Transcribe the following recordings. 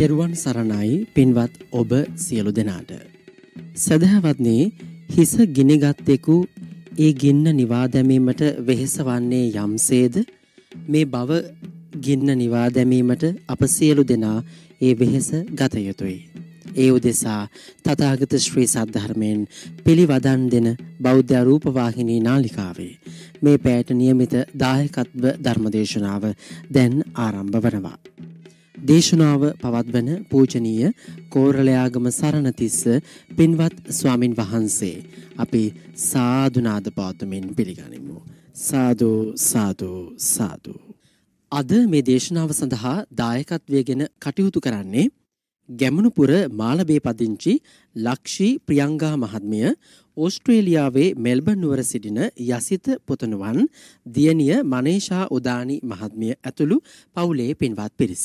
තෙරුවන් සරණයි පින්වත් ඔබ සියලු දෙනාට. සදහවත්නේ හිස ගිනිගත්තෙකු ඒ ගින්න නිවා දැමීමට වෙහෙස වන්නේ යම්සේද මේ බව ගින්න නිවා දැමීමට අප සියලු දෙනා ඒ වෙහෙස ගත යුතුයි. ඒ උදෙසා තථාගත ශ්‍රී සද්ධර්මයෙන් පිළිවදන් දෙන බෞද්ධ රූපවාහිනී නාලිකාවේ මේ පැයට નિયમિત දායකත්ව ධර්මදේශනාව දැන් ආරම්භ වනවා. දේශනාව පවත්වන පූජනීය කෝරළයාගම සරණතිස්ස පින්වත් ස්වාමින් වහන්සේ අපි සාදුනාද පාතුමින් පිළිගනිමු සාදු සාදු සාදු අද මේ දේශනාව සඳහා දායකත්වයගෙන කටයුතු කරන්නේ ගැමුණුපුර මාලබේ පදිංචි ලක්ෂී ප්‍රියංගා මහත්මිය ඕස්ට්‍රේලියාවේ මෙල්බන් නුවර සිටින යසිත පුතණුවන් දියණිය මනේෂා උදානි මහත්මිය ඇතුළු පවුලේ පින්වත් පිරිස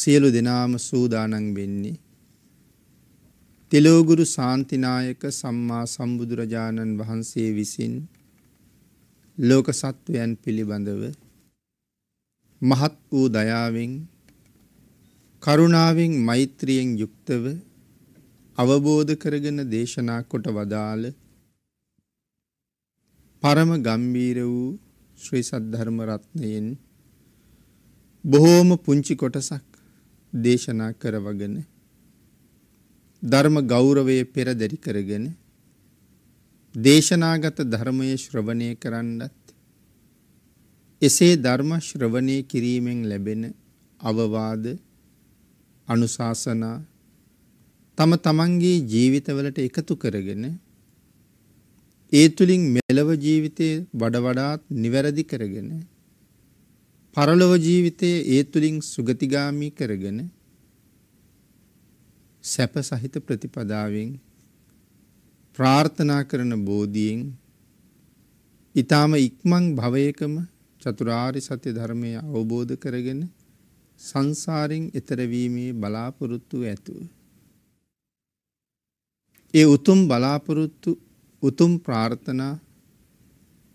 සියලු දෙනාම සූදානන් වෙන්නේ තෙලෝගුරු ශාන්තිනායක සම්මා සම්බුදුරජාණන් වහන්සේ විසින් ලෝක සත්වයන් පිළිබඳව මහත් වූ දයාවෙන් කරුණාවෙන් මෛත්‍රියෙන් යුක්තව අවබෝධ කරගෙන දේශනා කොට වදාළ පරම ගම්බීර වූ ශ්‍රී සද්ධර්ම රත්නයෙන් බොහෝම පුංචි කොටසක් දේශනා කරවගෙන ධර්ම ගෞරවයේ පෙරදරි කරගෙන දේශනාගත ධර්මයේ ශ්‍රවණය කරන්නත් එසේ ධර්ම ශ්‍රවණය කිරීමෙන් ලැබෙන අවවාද අනුශාසනා තම තමන්ගේ ජීවිතවලට එකතු කරගෙන ඒ තුලින් මෙලව ජීවිතේ වඩ වඩාත් නිවැරදි කරගෙන පරලොව ජීවිතය ඒ තුළින් සුගතිගාමී කරගෙන සැප සහිත ප්‍රතිපදාවෙන් ප්‍රාර්ථනා කරන බෝධියෙන් ඊටාම ඉක්මන් භවයකම චතුරාරි සත්‍ය ධර්මය අවබෝධ කරගෙන සංසාරින් එතර වීමේ බලාපොරොත්තු ඇතුව ඒ උතුම් බලාපොරොත්තු උතුම් ප්‍රාර්ථනා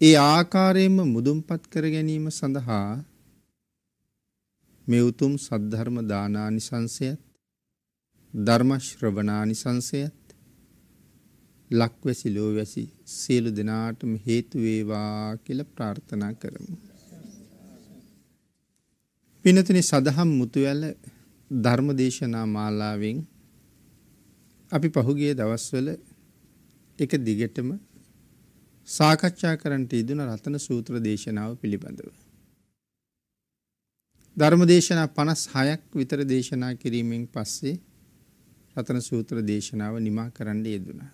ඒ ආකාරයෙන්ම මුදුන්පත් කර ගැනීම සඳහා මේ උතුම් සද්ධර්ම දානානිසංසයත් ධර්ම ශ්‍රවණානිසංසයත් ලක්වැසි ලෝවැසි සියලු දෙනාටම හේතු වේවා කියලා ප්‍රාර්ථනා කරමු. පිනතුනි සදහම් මුතුවැල ධර්මදේශනා මාලාවෙන් අපි පහුගිය දවස්වල එක දිගටම සාකච්ඡා කරන්නට යෙදුන රතන සූත්‍ර දේශනාව පිළිබඳව ධර්මදේශනා 56ක් විතර දේශනා කිරීමෙන් පස්සේ රතන සූත්‍ර දේශනාව නිමා කරන්න යෙදුණා.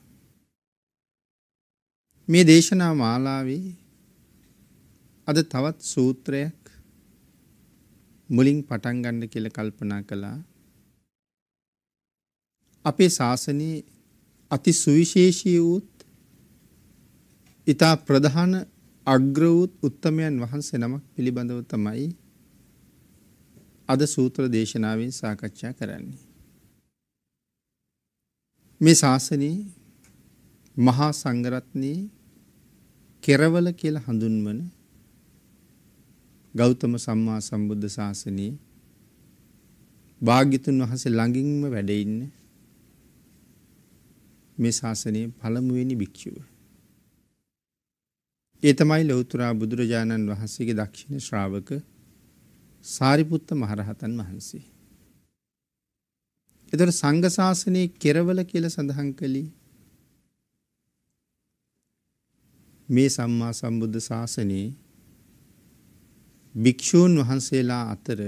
මේ දේශනා මාලාවේ අද තවත් සූත්‍රයක් මුලින් පටන් ගන්න කියලා කල්පනා කළා. අපේ ශාසනයේ අති සුවිශේෂී වූත් ඊට ප්‍රධාන අග්‍ර වූත් උත්තමයන් වහන්සේ නමක් පිළිබඳව තමයි අද සූත්‍ර දේශනාවෙන් සාකච්ඡා කරන්නේ. මේ ශාසනයේ මහා සංගරත්නයේ කෙරවල කියලා හඳුන්වන ගෞතම සම්මා සම්බුද්ධ ශාසනයේ භාග්‍යතුන් වහන්සේ ළඟින්ම වැඩ ඉන්න මේ ශාසනයේ පළමුවෙනි භික්ෂුව. ඒ තමයි ලෞතර බුදුරජාණන් වහන්සේගේ දක්ෂින ශ්‍රාවක සාරිපුත්ත මහරහතන් වහන්සේ. එතට සංඝශාසනයේ කෙරවල කියල සඳහන් කළී මේ සම්මා සම්බුද්ධ ශාසනයේ භික්‍ෂූන් වහන්සේලා අතර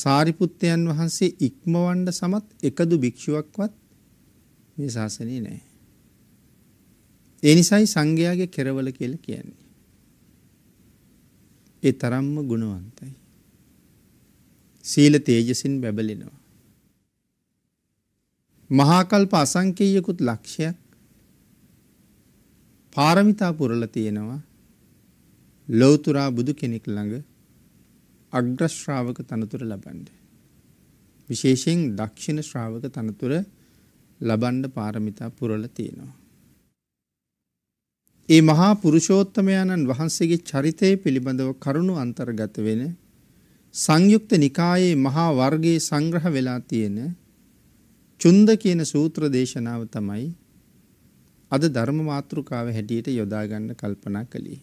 සාරිපුත්තයන් වහන්සේ ඉක්මවන්ඩ සමත් එකදු භික්‍ෂුවක්වත් මේ ශාසනය නෑ. එනිසයි සංඝයාගේ කෙරවල කියල කියන්නේ. ඒ තරම්ම ගුණවන්තයි. සීල තේජසින් බැබලෙනවා. මහාකල්ප අසංකේයකුත් ලක්ෂයක් පාරමිතා පුරල තියෙනවා ලෝතුරා බුදු කෙනෙක් ළඟ අග්‍ර ශ්‍රාවක තනතුර ලබන්න. විශේෂයෙන් දක්ෂිණ ශ්‍රාවක තනතුර ලබන්න පාරමිතා පුරල තියෙනවා. ඒ මහා පුරුෂෝත්තමයන්න් වහන්සේගේ චරිතය පිළිබඳව කරුණු අන්තර්ගත වෙන සංයුක්ත නිකායේ මහා වර්ගයේ සංග්‍රහ වෙලා තියෙන චුන්ද කියන සූත්‍ර දේශනාව තමයි අද ධර්ම මාතෘකාව හැටියට යොදා ගන්න කල්පනා කළේ.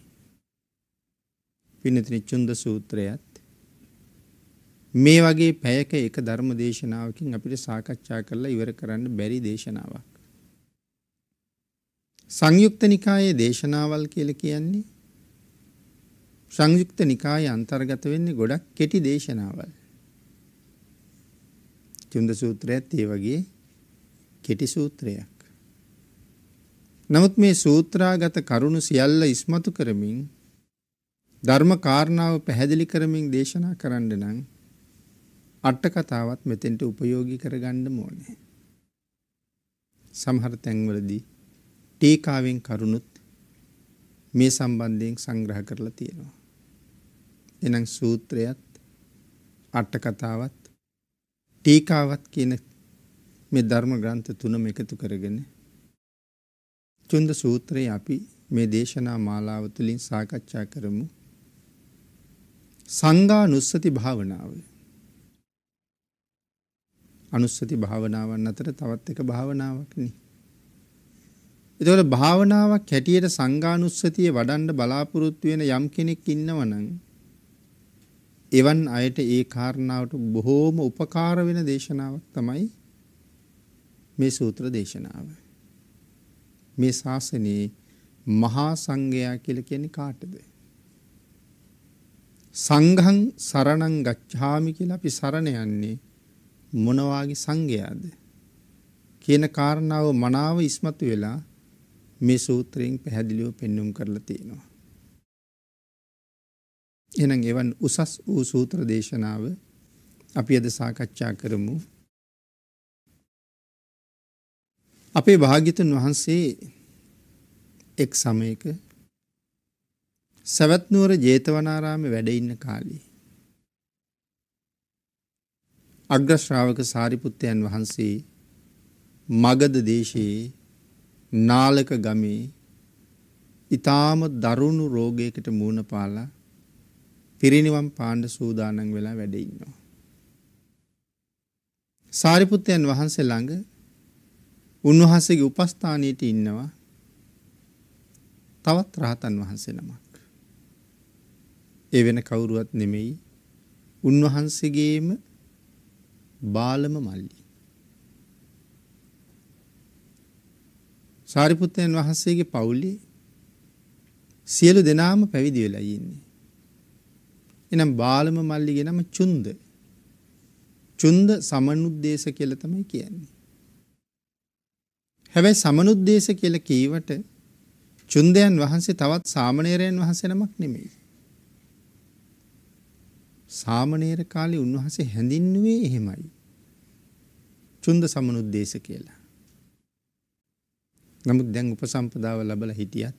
පින්නතිනි චුන්ද සූත්‍රයත් මේ වගේ පැයක එක ධර්ම දේශනාවකින් අපිට සාකච්ඡා කරලා ඉවර කරන්න බැරි දේශනාවක්. සංයුක්ත නිකායේ දේශනාවල් කියල කියන්නේ සංයුක්ත නිකාය අන්තර්ගත වෙන්නේ ගොඩක් කෙටි දේශනාවල්. චුන්ද සූත්‍රයත් ඒ වගේ කෙටි සූත්‍රයක්. නමුත් මේ සූත්‍රාගත කරුණු සියල්ල ඉස්මතු කරමින් ධර්ම කාරණාව පැහැදිලි කරමින් දේශනා කරන්න නම් අට කතාවත් මෙතෙන්ට උපයෝගී කරගන්න ඕනේ. සමහර තැන්වලදී ටීකාවෙන් කරුණුත් මේ සම්බන්ධයෙන් සංග්‍රහ කරලා තියෙනවා. එනම් සූත්‍රයත් අට කතාවත් ටීකාවත් කියන මේ ධර්ම ග්‍රන්ථ තුනම එකතු කරගෙන චුන්ද සූත්‍රය අපි මේ දේශනා මාලාව තුළින් සාකච්ඡා කරමු. සංගා නුස්සති භාවනාව අනුස්සති භාවනාවන් අතර තවත් එක භාවනාවක්නේ එතකොට භාවනාවක් හැටියට සංඝානුස්සතිය වඩන්න බලාපොරොත්තු වෙන යම් කෙනෙක් ඉන්නවනම් එවන් අයට ඒ කාරණාවට බොහෝම උපකාර වෙන දේශනාවක් තමයි මේ සූත්‍ර දේශනාව. මේ ශාසනයේ මහා සංඝයා කියලා කියන්නේ කාටද? සංඝං සරණං ගච්ඡාමි කියලා අපි සරණ යන්නේ මොනවාගේ සංඝයාද කියන කාරණාව මනාව ඉස්මතු වෙලා මේ සූත්‍රයෙන් පැහැදිලිව පෙන්නුම් කරලා තියෙනවා. එනම් එවන් උසස් වූ සූත්‍ර දේශනාව අපි අද සාකච්ඡා කරමු. අපේ භාගිතන් වහන්සේ එක් සමයක සැවැත්නුවර ජේතවනාරාම වැඩඉන්න කාලී. අග්‍රශ්‍රාවක සාරිපුත්තයන් වහන්සේ මගද දේශයේ නාලක ගමේ ඊටාම දරුණු රෝගයකට මුහුණ පාලා පිරිනිවන් පාණ්ඩ සූදානම් වෙලා වැඩ ඉන්නවා. සාරිපුත්තයන් වහන්සේ ළඟ උන්වහන්සේගේ උපස්ථානයේට ඉන්නවා තවත් රහතන් වහන්සේ නමක්. ඒ වෙන කවුරුවත් නෙමෙයි උන්වහන්සේගේම බාලම මල්ලි. සාරිපුත්තයන් වහන්සේගේ පවුලේ සියලු දෙනාම පැවිදි වෙලා ඉන්නේ. එනම් බාලම මල්ලිගේ නම චුන්ද. චුන්ද සමනුද්දේශ කියලා තමයි කියන්නේ. හැබැයි සමනුද්දේශ කියලා කීවට චුන්දයන් වහන්සේ තවත් සාමණේරයන් වහන්සේ නමක් නෙමෙයි. සාමණේර කාලේ උන්වහන්සේ හැඳින්වුවේ එහෙමයි. චුන්ද සමනුද්දේශ කියලා. නමුත් දැන් උපසම්පදාව ලබල හිටියත්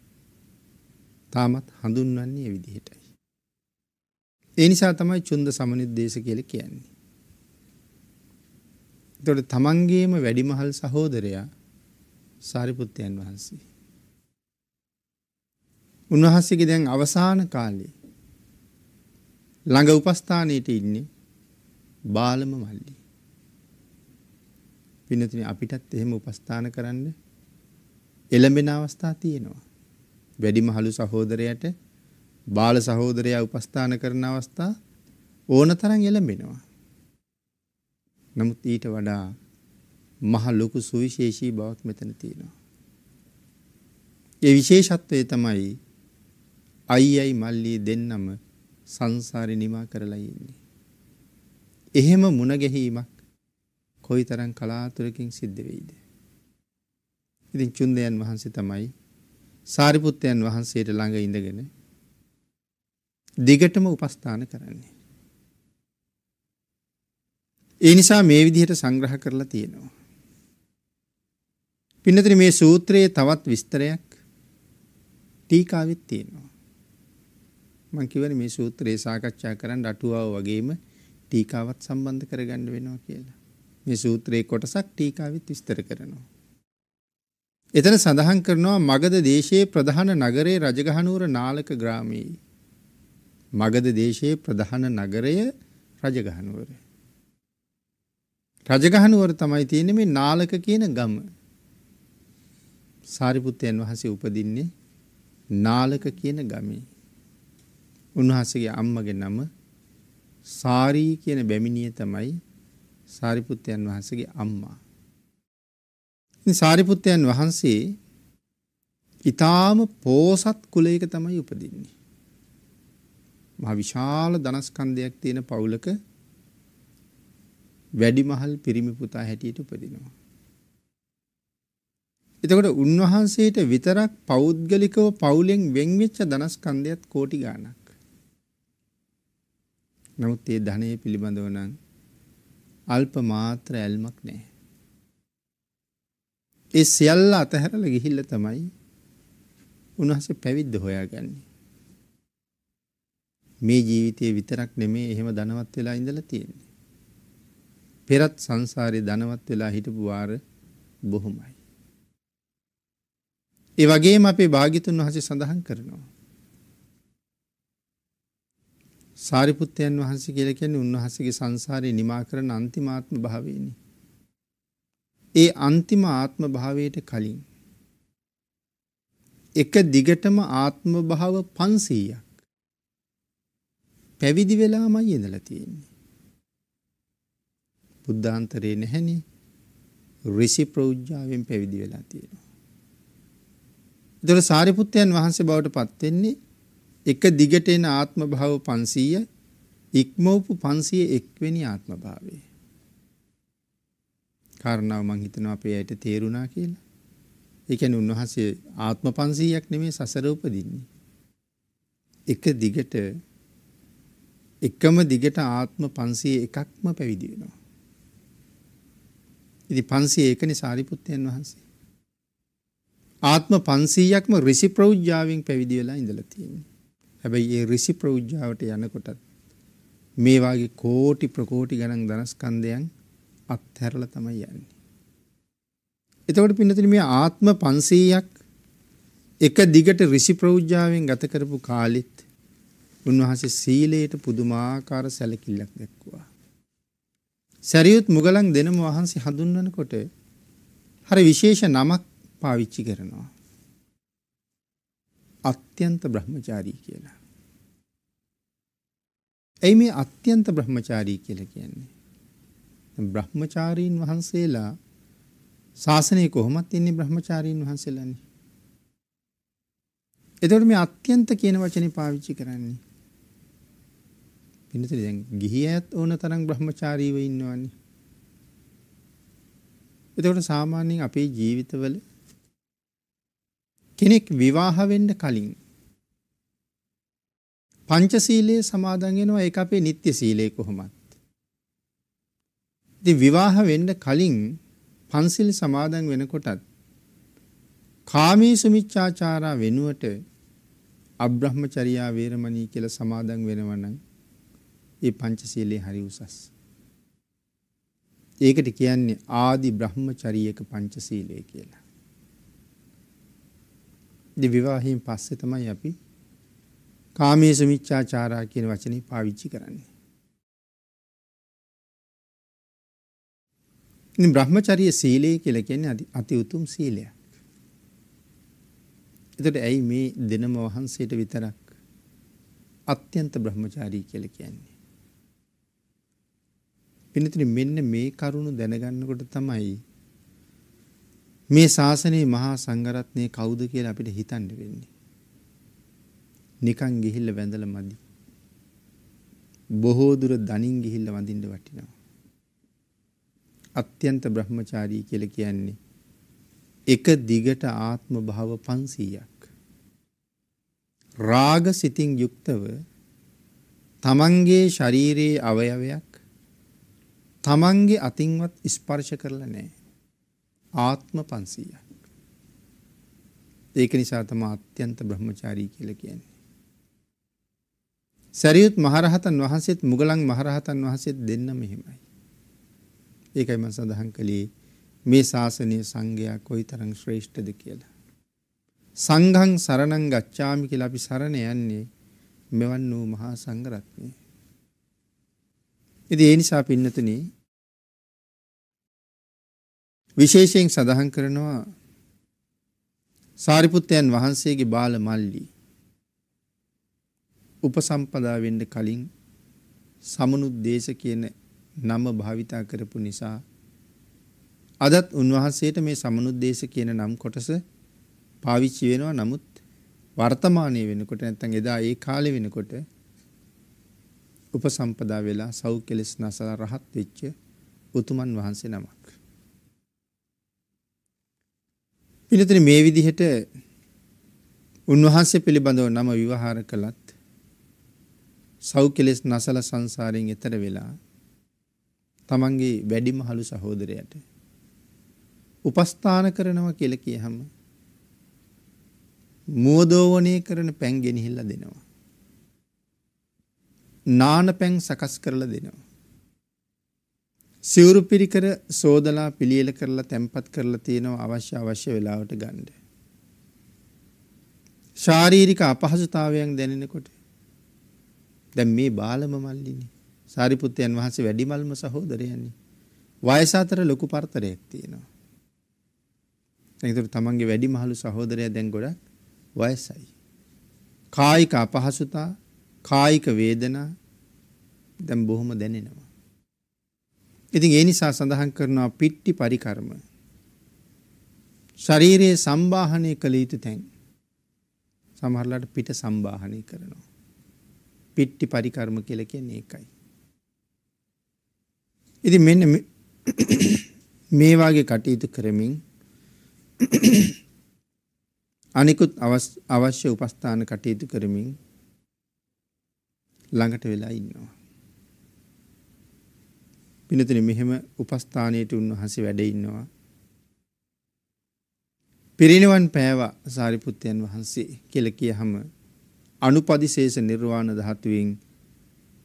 තාමත් හඳුන්වන්නේ විදිහටයි. ඒ නිසා තමයි චුන්ද සමනිත් දේශ කියල කියන්නේ. තොට තමන්ගේම වැඩිමහල් සහෝදරයා සාරිපුත්තයන් වහන්සේ. උන්වහන්සේක දැන් අවසාන කාලේ ළඟ උපස්ථානයට ඉන්නේ බාලම මල්ලි. පිනතින අපිටත් එහෙම උපස්ථාන කරන්න එළඹෙන අවස්ථා තියෙනවා. වැඩිමහලු සහෝදරයට බාල සහෝදරයා උපස්ථාන කරන අවස්ථා ඕන තරම් එළඹෙනවා. නමුත් ඊට වඩා මහ ලොකු සුවිශේෂී බවක් මෙතන තියෙනවා. ඒ විශේෂත්වය තමයි අයියයි මල්ලි දෙන්නම සංසාරේ නිමා කරලා ඉන්නේ. එහෙම මුණ ගැහිීමක් කොයිතරම් කලාතුරකින් සිද්ධ වෙයිද? ඉතින් චුන්දයන් වහන්සේ තමයි සාරිපුත්තයන් වහන්සේට ළඟ ඉඳගෙන දිගටම උපස්ථාන කරන්නේ. ඒ නිසා මේ විදිහට සංග්‍රහ කරලා තියෙනවා. පින්නතර මේ සූත්‍රයේ තවත් විස්තරයක් ටීකාවෙත් තියෙනවා. මං කිව්වනේ මේ සූත්‍රේ සාකච්ඡා කරන්න අටුවාව වගේම ටීකාවත් සම්බන්ධ කරගන්න වෙනවා කියලා. මේ සූත්‍රයේ කොටසක් ටීකාවෙත් විස්තර කරනවා. එතන සඳහන් කරනවා මගධ දේශයේ ප්‍රධාන නගරේ රජගහනුවර නාලක ග්‍රාමයේ. මගධ දේශයේ ප්‍රධාන නගරය රජගහනුවර. රජගහනුවර තමයි තියෙන්නේ මේ නාලක කියන ගම. සාරිපුත්තයන් වහන්සේ උපදින්නේ නාලක කියන ගමේ. උන්වහන්සේගේ අම්මගේ නම සාරී කියන බැමිණිය තමයි සාරිපුත්තයන් වහන්සේගේ අම්මා. සාරිපුත්තයන් වහන්සේ ඊටාම පෝසත් කුලයක තමයි උපදින්නේ. මහ විශාල ධනස්කන්ධයක් තියෙන පවුලක වැඩිමහල් පිරිමි පුතා හැටියට උපදිනවා. එතකොට උන්වහන්සේට විතරක් පෞද්ගලිකව පවුලෙන් වෙන්වෙච්ච ධනස්කන්ධයත් කෝටි ගාණක්. නමුත් ඒ ධනය පිළිබඳව නම් අල්ප මාත්‍ර ඇල්මක් නැහැ. ඒ සියල්ල අතහැරල ගිහිල්ල තමයි උන්හස පැවිද්ද හොයාගන්නේ. මේ ජීවිතය විතරක් නෙමේ එහෙම දනවත් වෙලා ඉඳලා තියෙන්නේ. පෙරත් සංසාරය දනවත් වෙලා හිටපු වාර බොහොමයි. ඒ වගේම අපේ භාගිතුන් වහසේ සඳහන් කරනවා. සාරිපුත්තයන් වහන්සේ කියලකෙන උන්වහසගේ සංසාරය නිමා කරන අන්තිමාත්ම භාවයනි ඒ අන්තිම ආත්ම භාවයට කලින් එක දිගටම ආත්ම භාව 500ක් පැවිදි වෙලාමයි ඉඳලා තියෙන්නේ. බුද්ධාන්තරේ නැහෙනේ. ඍෂි ප්‍රෞජ්ජාවෙන් පැවිදි වෙලා තියෙනවා. ඒතර සාරිපුත්තයන් වහන්සේ බවට පත් වෙන්නේ එක දිගට එන ආත්ම භාව 500 ඉක්මවපු 501 වෙනි ආත්ම භාවයේ. කාරණාව මං හිතනවා අපේ ඇයට තේරුණා කියලා. ඒ කියන්නේ උන්වහන්සේ ආත්ම 500ක් නෙමෙයි සසර උපදින්නේ. එක දිගට එකම දිගට ආත්ම 501ක්ම පැවිදි වෙනවා. ඉතින් 501 නේ සාරිපුත්තයන් වහන්සේ. ආත්ම 500ක්ම ඍෂි ප්‍රෞජ්‍යාවෙන් පැවිදි වෙලා ඉඳලා තියෙනවා. හැබැයි ඒ ඍෂි ප්‍රෞජ්‍යාවට යනකොටත් මේ වාගේ කෝටි ප්‍රකෝටි ගණන් ධනස්කන්ධයන් අත්හැරල තමයි යන්නේ. එතකොට පින්නතින මේ ආත්ම පන්සීයක් එක දිගට රිසි ප්‍රෞජ්ජාවෙන් ගත කරපු කාලෙත් උන්වහසේ සීලයට පුදුමාකාර සැලකිල්ලක් දැක්වා. සැරියුත් මුගලන් දෙනම වහන්සේ හඳුන්වන කොට හර විශේෂ නමක් පාවිච්චි කරනවා. අත්‍යන්ත බ්‍රහ්මචාරී කියලා. ඇයි මේ අත්‍යන්ත බ්‍රහ්මචාරී කියලා කියන්නේ. බ්‍රහ්මචාරීන් වහන්සේලා ශාසනය කොහොමත් ඉන්නේ බ්‍රහ්මචාරීන් වහන්සේලානේ. එතකොට මේ අත්‍යන්ත කියන වචනේ පාවිච්චි කරන්නේ. පින්නතේ දැන් ගිහියත් ඕන තරම් බ්‍රහ්මචාරීව ඉන්නවනේ. එතකොට සාමාන්‍යයෙන් අපේ ජීවිතවල කෙනෙක් විවාහ වෙන්න කලින් පංචශීලයේ සමාදන් වෙනවා ඒක අපේ නিত্য සීලය කොහොමද? ඉතින් විවාහ වෙන්න කලින් පන්සිල් සමාදන් වෙනකොටත් කාමීසු මිච්ඡාචාරා වෙනුවට අබ්‍රහ්මචර්යා වේරමණී කියලා සමාදන් වෙනවනම් ඒ පංචශීලයේ හරි උසස්. ඒකට කියන්නේ ආදි බ්‍රහ්මචරියක පංචශීලය කියලා. ඉතින් විවාහයෙන් පස්සේ තමයි අපි කාමීසු මිච්ඡාචාරා කියන වචනේ පාවිච්චි කරන්නේ. ඉතින් Brahmacharya සීලය කියලා කියන්නේ අති උතුම් සීලයක්. එතකොට ඇයි මේ දෙනම වහන්සේට විතරක් අත්‍යන්ත Brahmachari කියලා කියන්නේ? පින්නතින් මෙන්න මේ කරුණු දැනගන්නකොට තමයි මේ ශාසනයේ මහා සංඝරත්නය කවුද කියලා අපිට හිතන්න වෙන්නේ. නිකන් ගිහිල්ලා වැඳලා මදි. බොහෝ දුර දනින් ගිහිල්ලා වඳින්න වටිනවා. අත්‍යන්ත බ්‍රහ්මචාරී කියලා කියන්නේ එක දිගට ආත්ම භාව 500ක් රාග සිතින් යුක්තව තමන්ගේ ශරීරයේ අවයවයක් තමන්ගේ අතින්වත් ස්පර්ශ කරලා නැහැ ආත්ම 500ක් ඒක නිසා තමයි අත්‍යන්ත බ්‍රහ්මචාරී කියලා කියන්නේ සරියුත් මහරහතන් වහන්සේත් මුගලන් මහරහතන් වහන්සේත් දෙන්න මෙහෙමයි ඒකයි මම සඳහන් කළේ මේ ශාසනය සංඝයා කොයිතරම් ශ්‍රේෂ්ඨද කියලා. සංඝං සරණං ගච්ඡාමි කියලා අපි සරණ යන්නේ මෙවන් වූ මහා සංඝ රත්නය. ඉතින් ඒ නිසා පින්නතුනි විශේෂයෙන් සඳහන් කරනවා සාරිපුත්තයන් වහන්සේගේ බාල මල්ලි උපසම්පදා වෙන්න කලින් සමනුද්දේශ කියන නම භාවිතා කරපු නිසා අදත් උන්වහන්සේට මේ සමනුද්දේශ කියන නම් කොටස පාවිච්චි වෙනවා නමුත් වර්තමානයේ වෙනකොට නැත්නම් එදා ඒ කාලේ වෙනකොට උපසම්පදා වෙලා සව් කෙලස් නසලා රහත් වෙච්ච උතුමන් වහන්සේ නමක්. පිළිතුර මේ විදිහට උන්වහන්සේ පිළිබඳව නම විවහාර කළත් සව් කෙලස් නසලා සංසාරයෙන් එතර වෙලා තමන්ගේ වැඩිම හලු සහෝදරයට උපස්ථාන කරනවා කියලා කියහම මෝදෝවණය කරන පැන් ගෙනහිල්ලා දෙනවා. නාන පැන් සකස් කරලා දෙනවා. සිවුරු පිරිකර සෝදලා පිළියෙල කරලා තැම්පත් කරලා තියෙනවා අවශ්‍ය අවශ්‍ය වෙලාවට ගන්න. ශාරීරික අපහසුතාවයන් දැනෙනකොට දැන් මේ බාලම මල්ලිනේ සාරිපුත්තයන් වහන්සේ වැඩිමල්ම සහෝදරයන්නේ. වයස අතර ලොකු පරතරයක් තියෙනවා. ඒතර තමන්ගේ වැඩිමහලු සහෝදරයා දැන් ගොඩක් වයසයි. කායික අපහසුතා, කායික වේදනා දැන් බොහොම දැනෙනවා. ඉතින් ඒ නිසා සඳහන් කරනවා පිට්ටි පරිකර්ම. ශරීරයේ සම්බාහනය කළ යුතු තැන්. සමහරලාට පිට සම්බාහනය කරනවා. පිට්ටි පරිකර්ම කියලා කියන්නේ ඒකයි. ඉති මෙන්න මේවාගේ කටයුතු කරමින් අනිකුත් අවශ්‍ය උපස්ථාන කටයුතු කරමින් ළඟට වෙලා ඉන්නවා. පිනතින මෙහෙම උපස්ථානයට උන්වහන්සේ වැඩඉන්නවා. පිරිනිවන් පෑවා සාරිපුත්තයන් වහන්සේ කෙල කිය හම අනුපදිශේෂ නිර්වාණ දහතුවෙන්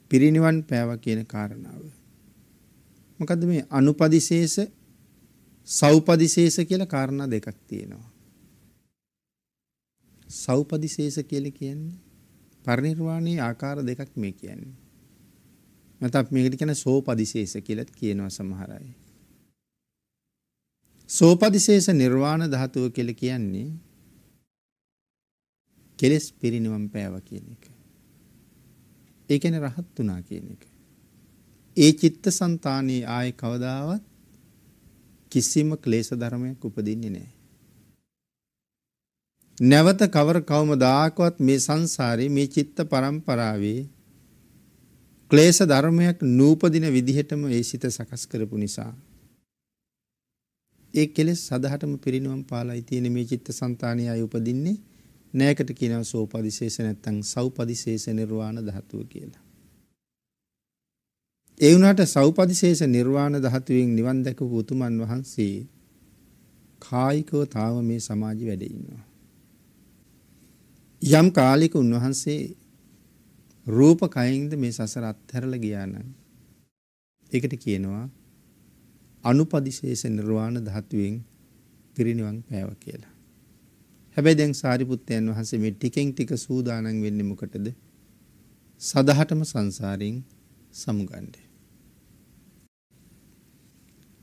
පිරිනිවන් පෑව කියන කාරණාව. මොකද්ද මේ අනුපදිශේෂ සෞපදිශේෂ කියලා කාරණා දෙකක් තියෙනවා. සෞපදිශේෂ කියලා කියන්නේ පරිණිර්වාණයේ ආකාර දෙකක් මේ කියන්නේ. නැත්නම් මේකට කියන සෝපදිශේෂ කියලාත් කියනවා සමහර අය. සෝපදිශේෂ නිර්වාණ ධාතුව කියලා කියන්නේ කෙලස් පිරිනිවන් පෑවා කියන එක. ඒ කියන්නේ රහත් වුණා කියන එක. ඒ චිත්තසංතානයේ ආයේ කවදාවත් කිසිම ක්ලේශ ධර්මයක් උපදින්නේ නැහැ. නැවත කවර කවමදාකවත් මේ සංසාරේ මේ චිත්ත පරම්පරාවේ ක්ලේශ ධර්මයක් නූපදින විදිහටම ඒ සිත සකස් කරපු නිසා ඒ කෙලෙස් සදහටම පිරිනවම් පාලායි තියෙන මේ චිත්ත સંතානිය අය උපදින්නේ නෑකට කියනවා සෝපදිශේෂ නැත්තම් සෞපදිශේෂ නිර්වාණ ධාතුව කියලා. ඒ වුණාට සෞපදිශේෂ නිර්වාණ ධාතුවෙන් නිවන් දැකපු උතුමන් වහන්සේ කායිකව තාම මේ සමාජෙ වැඩ ඉන්නවා. යම් කාලයක උන්වහන්සේ රූප කයින්ද මේ සසර අත්හැරලා ගියා නම් ඒකට කියනවා අනුපදිශේෂ නිර්වාණ ධාතුවෙන් පිරිනිවන් පෑව කියලා. හැබැයි දැන් සාරිපුත්තයන් වහන්සේ මේ ටිකෙන් ටික සූදානම් වෙන්නේ මොකටද? සදහටම සංසාරයෙන් සමුගන්නේ.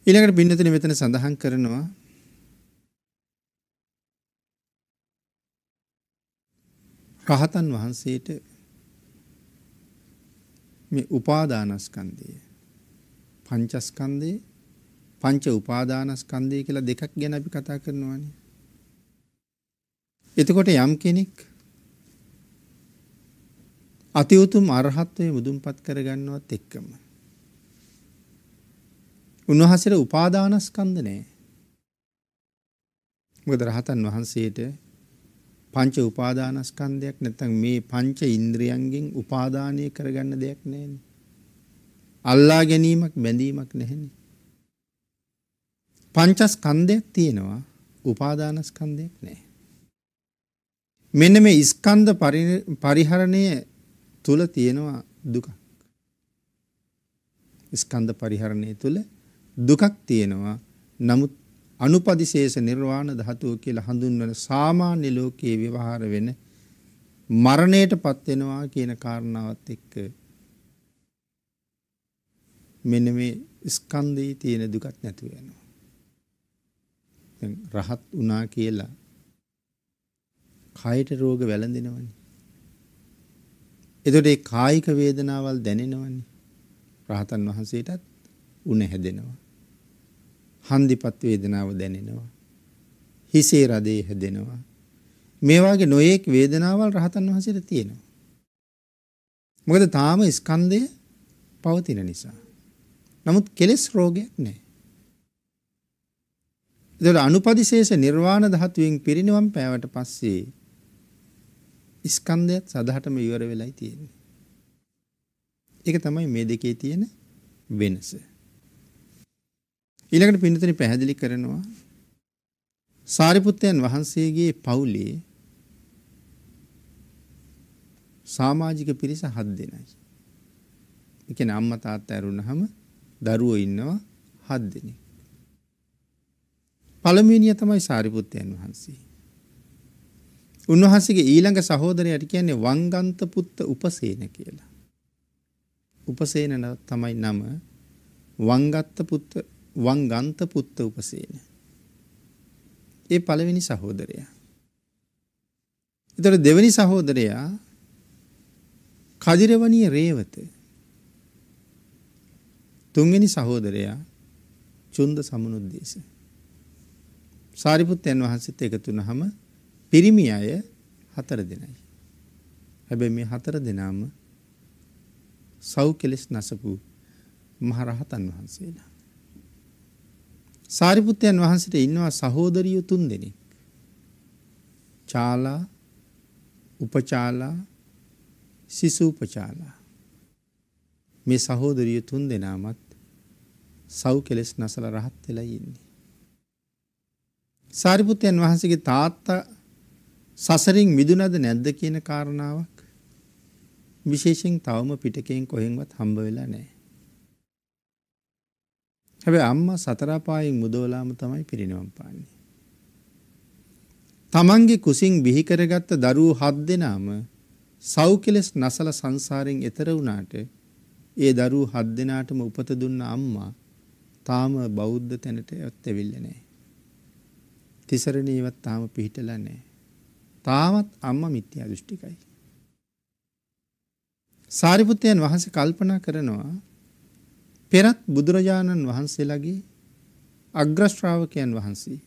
ඊළඟට බින්නතන මෙතන සඳහන් කරනවා රහතන් වහන්සේට මේ උපාදානස්කන්දය පංචස්කන්දය පංච උපාදානස්කන්දය කියලා දෙකක් ගැන අපි කතා කරනවාන. එතකොට යම් කෙනෙක් අතිවුතුම් අරහත්වය මුදුම් පත් කරගන්නවත් එක්කම. උන්වහන්සේට උපාදානස්කන්ධ නැහැ. මොකද රහතන් වහන්සේට පංච උපාදානස්කන්ධයක් නැත්නම් මේ පංච ඉන්ද්‍රියන්ගෙන් උපාදානය කරගන්න දෙයක් නැහැනේ. අල්ලා ගැනීමක් බැඳීමක් නැහැනේ. පංචස්කන්ධයක් තියෙනවා උපාදානස්කන්ධයක් නැහැ. මෙන්න මේ ස්කන්ධ පරිහරණය තුල තියෙනවා දුකක්. ස්කන්ධ පරිහරණය තුල දුකක් තියෙනවා. නමුත් අනුපදිශේෂ නිර්වාණ ධාතුව කියලා හඳුන්වන සාමාන්‍ය ලෝකයේ ව්‍යවහාර වෙන මරණයටපත් වෙනවා කියන කාරණාවත් එක්ක මෙන්න මේ ස්කන්ධයේ තියෙන දුකක් නැති වෙනවා. දැන් රහත් වුණා කියලා කායට රෝග වැළඳෙනවනේ. එතකොට ඒ කායික වේදනාවල් දැනෙනවනේ. රහතන් වහන්සේටත් උණ හැදෙනවා. හන්දිපත් වේදනාව දැනෙනවා. හිසේ රදේ හැදෙනවා. මේ වගේ නොයෙක් වේදනාවල් රහතන් වහන්සේට තියෙනවා. මොකද තාම ස්කන්ධය පවතින නිසා. නමුත් කෙලෙස් රෝගයක් නැහැ. ඒතර අනුපදිශේෂ නිර්වාණ ධාතුවෙන් පිරිනිවන් පෑවට පස්සේ ස්කන්ධයත් සදහටම ඉවර වෙලයි තියෙන්නේ. ඒක තමයි මේ දෙකේ තියෙන වෙනස. ඊළඟට පින්නතනි පැහැදිලි කරනවා සාරිපුත්තයන් වහන්සේගේ පවුලේ සමාජික පිරිස 7 දෙනයි. ඒ කියන්නේ අම්මා තාත්තා ඇරුණාම දරුවෝ ඉන්නවා 7 දෙනෙක්. පළමුවෙනිය තමයි සාරිපුත්තයන් වහන්සේ. උන්වහන්සේගේ ඊළඟ සහෝදරයාට කියන්නේ වංගන්ත පුත්ත උපසේන කියලා. උපසේන තමයි නම වංගත්ත පුත්ත වංගන්ත පුත්ත උපසේන. ඒ පළවෙනි සහෝදරයා. එතකොට දෙවෙනි සහෝදරයා කජිරවණී රේවත. තුන්වෙනි සහෝදරයා චුන්ද සමනුද්දේශ. සාරිපුත්තයන් වහන්සේත් එකතු වුනහම පිරිමි අය හතර දෙනයි. හැබැයි මේ හතර දෙනාම සව් කෙලෙස් නසපු මහරහතන් වහන්සේලා. සාරිපුත්තයන් වහන්සේට ඉන්නවා සහෝදරියෝ තුන් දෙනෙක්. චාලා, උපචාලා, සිසුපචාලා. මේ සහෝදරියෝ තුන් දෙනාමත් සව් කෙලෙස් නසල රහත් වෙලා ඉන්නේ. සාරිපුත්තයන් වහන්සේගේ තාත්තා සසරින් මිදුනද නැද්ද කියන කාරණාවක් විශේෂයෙන් තවම පිටකයෙන් කොහෙන්වත් හම්බ වෙලා නැහැ. හැබැයි අම්මා සතර පායෙන් මුදවලාම තමයි පිරිනවම් පාන්නේ. තමන්ගේ කුසින් බිහි කරගත්ත දරුවෝ හත් දෙනාම සෞඛලස් නසල සංසාරයෙන් එතර වුණාට ඒ දරුවෝ හත් දෙනාටම උපත දුන්න අම්මා තාම බෞද්ධ තැනට ඇවිල්ලා නැහැ. තිසරණේවත් තාම පිහිටලා නැහැ. තාමත් අම්මා මිත්‍යා දෘෂ්ටිකයි. සාරිපුත්‍රයන් වහන්සේ කල්පනා කරනවා පෙරත් බුදුරජාණන් වහන්සේලාගේ අග්‍ර ශ්‍රාවකයන් වහන්සේ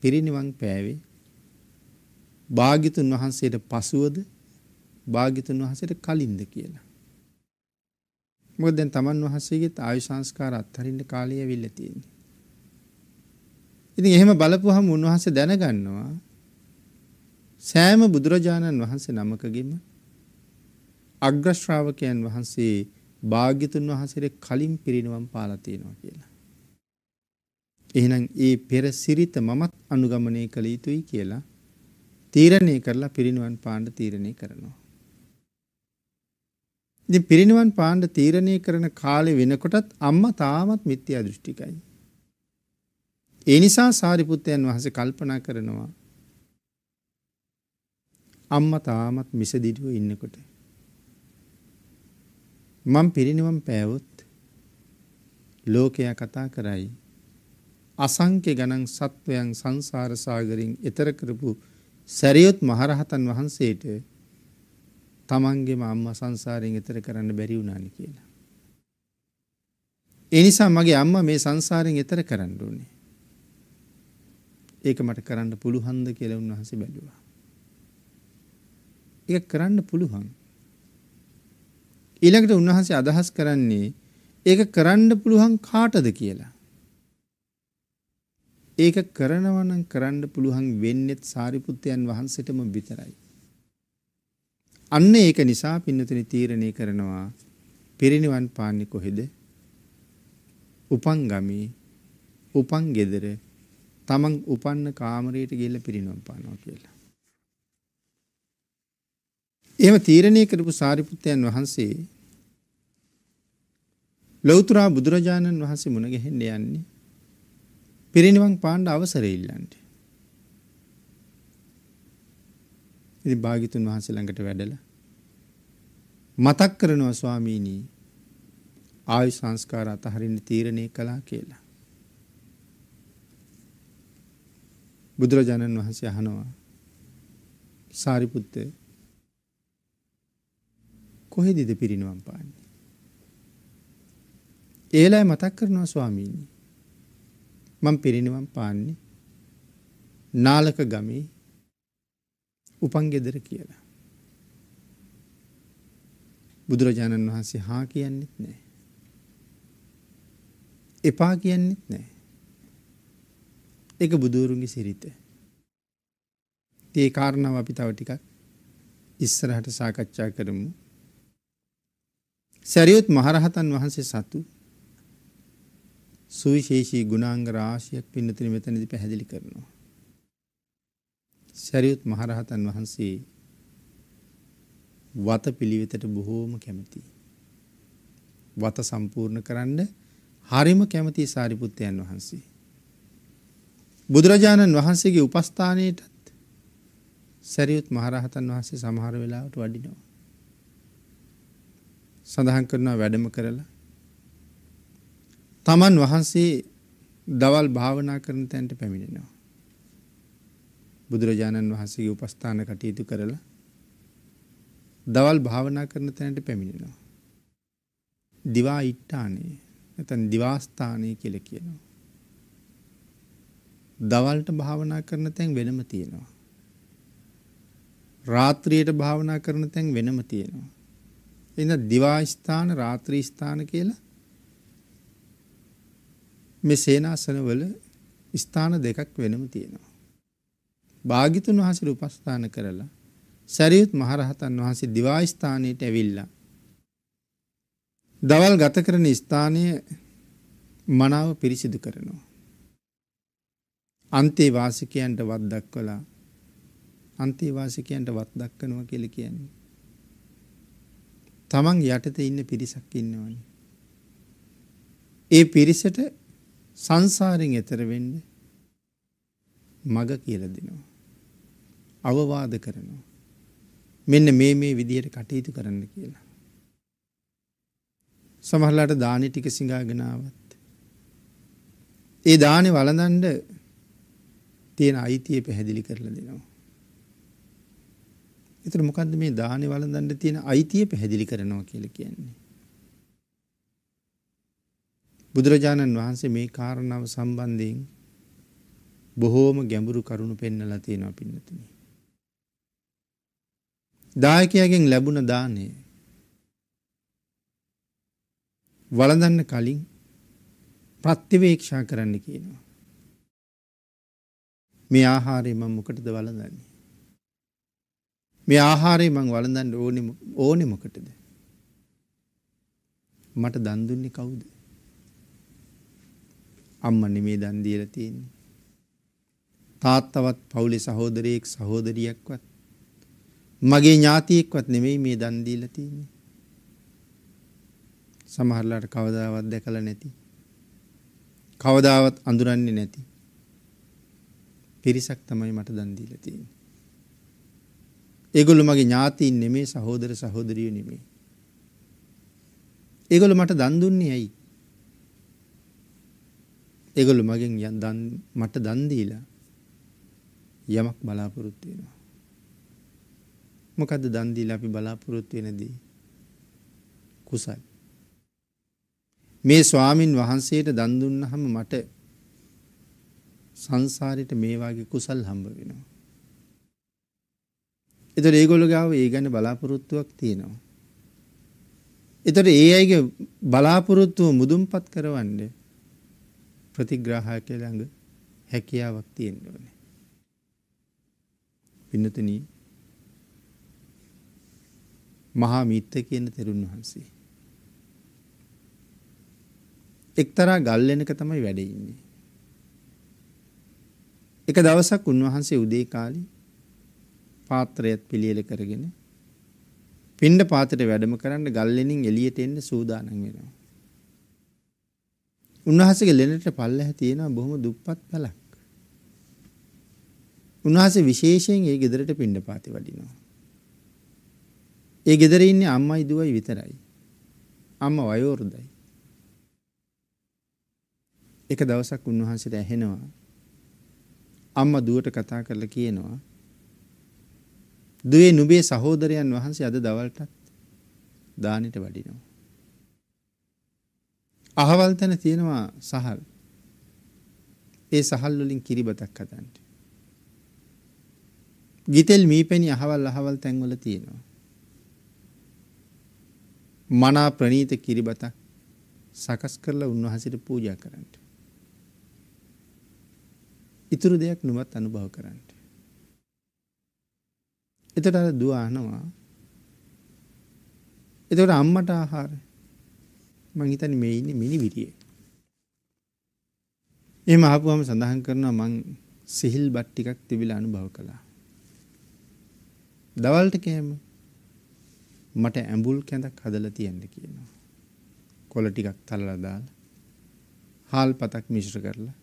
පිරිනිවන් පෑවේ භාග්‍යතුන් වහන්සේට පසුවද භාග්‍යතුන් වහන්සේට කලින්ද කියලා. මොකද දැන් තමන් වහන්සේගෙත් ආයු සංස්කාර අත්හරින්න කාලය ඇවිල්ලා තියෙන්නේ. ඉතින් එහෙම බලපුවහම උන්වහන්සේ දැනගන්නවා සෑම බුදුරජාණන් වහන්සේ නමකගෙම අග්‍ර ශ්‍රාවකයන් වහන්සේ භාග්‍යතුන් වහන්සේ කලින් පිරිනවම් පාලා තියෙනවා කියලා. එහෙනම් ඒ පෙර සිරිත මමත් අනුගමනය කළ යුතුයි කියලා තීරණය කරලා පිරිනිවන් පාණ්ඩ තීරණය කරනවා. ඉතින් පිරිනිවන් පාණ්ඩ තීරණය කරන කාලේ වෙනකොටත් අම්මා තාමත් මිත්‍යා දෘෂ්ටිකයි. ඒ නිසා සාරිපුත්තයන් වහන්සේ කල්පනා කරනවා අම්මා තාමත් මිසදිටුව ඉන්නකොට මම පිරිනිවන් පෑවොත් ලෝකයා කතා කරයි අසංඛ්‍ය ගණන් සත්වයන් සංසාර සාගරයෙන් එතර කරපු සැරියොත් මහරහතන් වහන්සේට තමන්ගේම අම්මා සංසාරයෙන් එතර කරන්න බැරි වුණානි කියලා. ඒ නිසා මගේ අම්මා මේ සංසාරයෙන් එතර කරන්න ඕනේ. ඒක මට කරන්න පුළුවන්ද කියලා උන්වහන්සේ බැලුවා. ඒක කරන්න පුළුවන්. ඊළඟට උන්වහන්සේ අදහස් කරන්නේ ඒක කරන්න පුළුවන් කාටද කියලා. ඒක කරනවා නම් කරන්න පුළුවන් වෙන්නේත් සාරිපුත්තයන් වහන්සේටම විතරයි. අන්න ඒක නිසා පින්නතුනි තීරණය කරනවා පිරිනිවන් පාන්නේ කොහෙද? උපන් ගමේ, උපන් ගෙදර, තමන් උපන්න කාමරයට ගිහිල්ලා පිරිනිවන් පානවා කියලා. එහෙම තීරණය කරපු සාරිපුත්තයන් වහන්සේ ලෞතුරා බුදුරජාණන් වහන්සේ මුණ ගැහෙන්න යන්නේ පිරිනිවන් පාණ්ඩ අවසර ඉල්ලන්න. ඉතින් භාග්‍යතුන් වහන්සේ ළඟට වැඩලා මතක් කරනවා ස්වාමීනි ආයු සංස්කාර අතහරින්න තීරණය කළා කියලා. බුදුරජාණන් වහන්සේ අහනවා සාරිපුත්තේ කොහෙදද පිරිනුවම් පාන්නේ. ඒලායි මතක් කරනවා ස්වාමීණී. මං පිරිනිවම් පාන්නේ නාලක ගමේ උපන්ගෙදර කියලා. බුදුරජාණන් වහන්සේ හා කියන්නෙත් නෑ. එපා කියන්නෙත් නෑ. එක බුදුවරුන්ගේ සිරිත. ඒ කාරණාව අපි තව ටිකක් ඉස්සරහට සාකච්ඡා කරමු සැරියුත් මහරහතන් වහන්සේ සතු සුවිශේෂී ගුණාංග රාශියක් පින්නතින මෙතනදි පැහැදිලි කරනවා. සැරියුත් මහරහතන් වහන්සේ වත පිළිවෙතට බොහෝම කැමති. වත සම්පූර්ණ කරන්න හරිම කැමති සාරිපුත්තයන් වහන්සේ. බුදුරජාණන් වහන්සේගේ උපස්ථානයටත් සැරියුත් මහරහතන් වහන්සේ සමහර වෙලාවට වඩිනවා. සඳහන් කරනවා වැඩම කරලා. තමන් වහන්සේ දවල් භාවනා කරන තැන්ට පැමිණෙනවා. බුදුරජාණන් වහන්සේගේ උපස්ථාන කටයුතු කරලා දවල් භාවනා කරන තැනට පැමිණෙනවා. දිවා ඉට්ටානේ ඇතැන් දිවාස්ථානය කියල කියනවා. දවල්ට භාවනා කරන තැන් වෙනම තියෙනවා. රාත්‍රියයට භාවනා කරන තැන් වෙනම තියෙනවා. එන දිවා ස්ථාන රාත්‍රී ස්ථාන කියලා මේ සේනාසනවල ස්ථාන දෙකක් වෙනම තියෙනවා. භාගිතුන් වහන්සේ උපස්ථාන කරලා සැරියුත් මහරහතන් වහන්සේ දිවා ස්ථානයට ඇවිල්ලා දවල් ගත කරන ස්ථානය මනාව පිරිසිදු කරනවා. අන්තේ වාසිකයන්ට වත්දක්වලා අන්තේ වාසිකයන්ට වත්දක්වනවා කියලා කියන්නේ තමන් යටත ඉන්න පිරිසක් ඉන්නවනි. ඒ පිරිසට සංසාරෙන් එතරවෙන්න මග කියල දෙනවා. අවවාද කරනවා. මෙන්න මේ මේ විදියට කටයුතු කරන්න කියලා. සමහල්ලාට දානෙ ටික සිංහාගෙනාවත්. ඒ දානෙ වලඳන්ඩ තියෙන අයිතිය පැහැදිලි කරලා දෙනවා. එතර මොකක්ද මේ දානය වලදන්න තියෙන අයිතිය පැහැදිලි කරනවා කියල කියන්නේ. බුදුරජාණන් වහන්සේ මේ කාරණාව සම්බන්ධයෙන් බොහෝම ගැඹුරු කරුණු පෙන්නලා තියෙනවා පින්නතින. දායකයාගෙන් ලැබුණ දානය වලදන්න කලින් ප්‍රත්තිවේක්ෂා කරන්න කියනවා. මේ ආහාරය මම මොකටද වලදන්නේ. මේ ආහාරය මං වලඳන්න ඕනෙම ඕනෙ මොකටද. මට දන්දුන්නේ කවුද. අම්මන්න මේ දන්දීල තියන්නේ. තාත්තවත් පවුලෙ සහෝදරයෙක් සහෝදරියක්වත්. මගේ ඥාතියෙක්වත් නෙමෙයි මේ දන්දීල තියන්නේ. සමහරලාට කවදාවත් දැකල නැති. කවදාවත් අඳුරන්නේ නැති. පිරිසක් තමයි මට දන්දීල තියන්නේ. ඒගොල්ලු මගේ ඥාතීන් නෙමේ සහෝදර සහෝදරිය නෙමේ. ඒගොල්ලු මට දන් දුන්නේ ඇයි? ඒගොල්ලු මගෙන් යන් දන් මට දන් දීලා යමක් බලාපොරොත්තු වෙනවා. මොකද්ද දන් දීලා අපි බලාපොරොත්තු වෙනදී? කුසල්. මේ ස්වාමින් වහන්සේට දන් දුන්නහම මට සංසාරෙට මේ වගේ කුසල් හම්බ වෙනවා. එතකොට ඒගොල්ලෝ ගාව ඒ ගැන බලාපොරොත්තුවක් තියෙනවා. එතකොට ඒ අයගේ බලාපොරොත්තුව මුදුන්පත් කරවන්න ප්‍රතිග්‍රාහකය ළඟ හැකියාවක් තියෙන්න ඕනේ. පින්නතනි මහා මිත්ත කියන තෙරුන් වහන්සේ. එක්තරා ගල්ලෙනක තමයි වැඩ ඉන්නේ. එක දවසක් උන්වහන්සේ උදේ කාලේ පාත්‍රයත් පිළියෙල කරගෙන පින්ඩ පාතට වැඩම කරන්න ගල්ලෙනින් එළියට එන්න සූදානම් වෙනවා. උන්වහසගේ ලෙනට පල්ලැහැ තියෙනවා බොහොම දුප්පත් පැලක්. උන්වහසේ විශේෂයෙන් ඒ ගෙදරට පින්ඩ පාති වඩිනවා. ඒ ගෙදර ඉන්නේ අම්මයි දුවයි විතරයි. අම්ම වයෝරුදයි. එක දවසක් උන්වහන්සේට ඇහෙනවා අම්මා දුවට කතා කරලා කියනවා දුවේ නුබේ සහෝදරයන් වහන්සේ අද දවල්ටත් දානට වඩිනවා. අහවල් තැන තියෙනවා සහල් ඒ සහල්වලින් කිරිබතක් කතන්ට. ගිතෙල් මී පැණි අහවල් අහවල් තැන්වල තියෙනවා. මනා ප්‍රනීත කිරිබතක් සකස් කරලා උන්වහසිට පූජා කරන්නට. ඉතුරු දෙයක් නොවත් අනුභව කරන්න. එතට අර දුව අහනවා. එතකොට අම්මට ආහාර. මං හිතන්නේ මේ ඉන්නේ මිනිවිරියේ. එහෙම ආපුවම සඳහන් කරනවා මං සිහිල් බත් ටිකක් තිබිලා අනුභව කළා. දවල්ට කෑම මට ඇඹුල් කැඳක් හදලා තියන්න කියනවා. කොළ ටිකක් තලලා දාලා හාල් පතක් මිශ්‍ර කරලා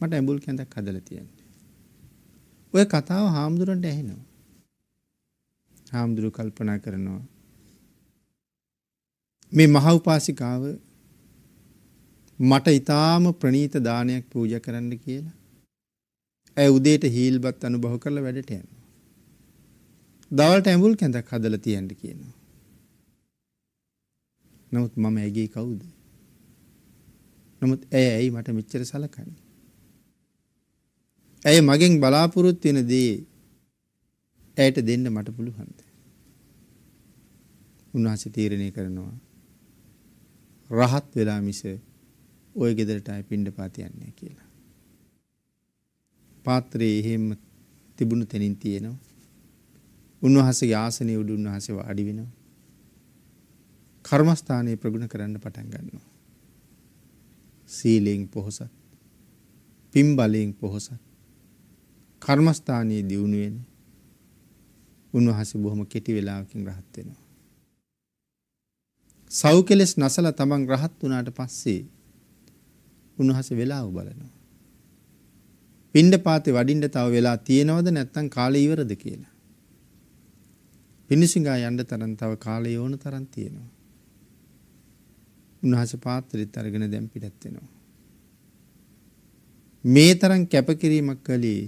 මට ඇඹුල් කැඳක් හදලා තියන්න. ඔය කතාව හාමුදුරන්ට ඇහෙනවා. හාමුදුරු කල්පනා කරනවා. මේ මහවපාසිකාව මට ඉතාම ප්‍රනීත දානයක් පූජ කරන්න කියලා. ඇ උදේට හීල්බත් අනුභව කරල වැඩට යන. දවල්ට ඇඹුල් කැඳක් හදල තියන්ට කියනවා. නමුත් මම ඇගේ කවුද. නමුත් ඇය ඇයි මට මෙච්චර සලකන්න. ඇය මගෙන් බලාපොරොත් වෙන දේ ඇයට දෙන්න මට පුළුහන්ද. උන්වහන්සේ තීරණය කරනවා. රහත් වෙලා මිස ওই ගෙදරට ආයි පින්ඩපාත යන්නේ කියලා. පාත්‍රයේ එහෙම තිබුණු තැනින් තියෙනවා. උන්වහන්සේගේ ආසනයේ උඩ උන්වහන්සේ වාඩි වෙනවා. කර්මස්ථානයේ ප්‍රගුණ කරන්න පටන් ගන්නවා. සීලෙන් පොහොසත්. පින් බලයෙන් පොහොසත්. කර්මස්ථානයේ දියුණු වෙන. උන්වහන්සේ බොහොම කෙටි වෙලාවකින් රහත් වෙනවා. සෞකලෙස් නසලා තමන් රහත් වුණාට පස්සේ උන්වහන්සේ වෙලාව බලනවා. පින්ඩ පාතේ වඩින්න තව වෙලා තියෙනවද නැත්නම් කාලය ඉවරද කියලා. පිනිසිඟා යන්න තරම් තව කාලය ඕන තරම් තියෙනවා. උන්වහන්සේ පාත්‍රෙත් අරගෙන දැන් පිටත් වෙනවා. මේ තරම් කැපකිරීමක් කළේ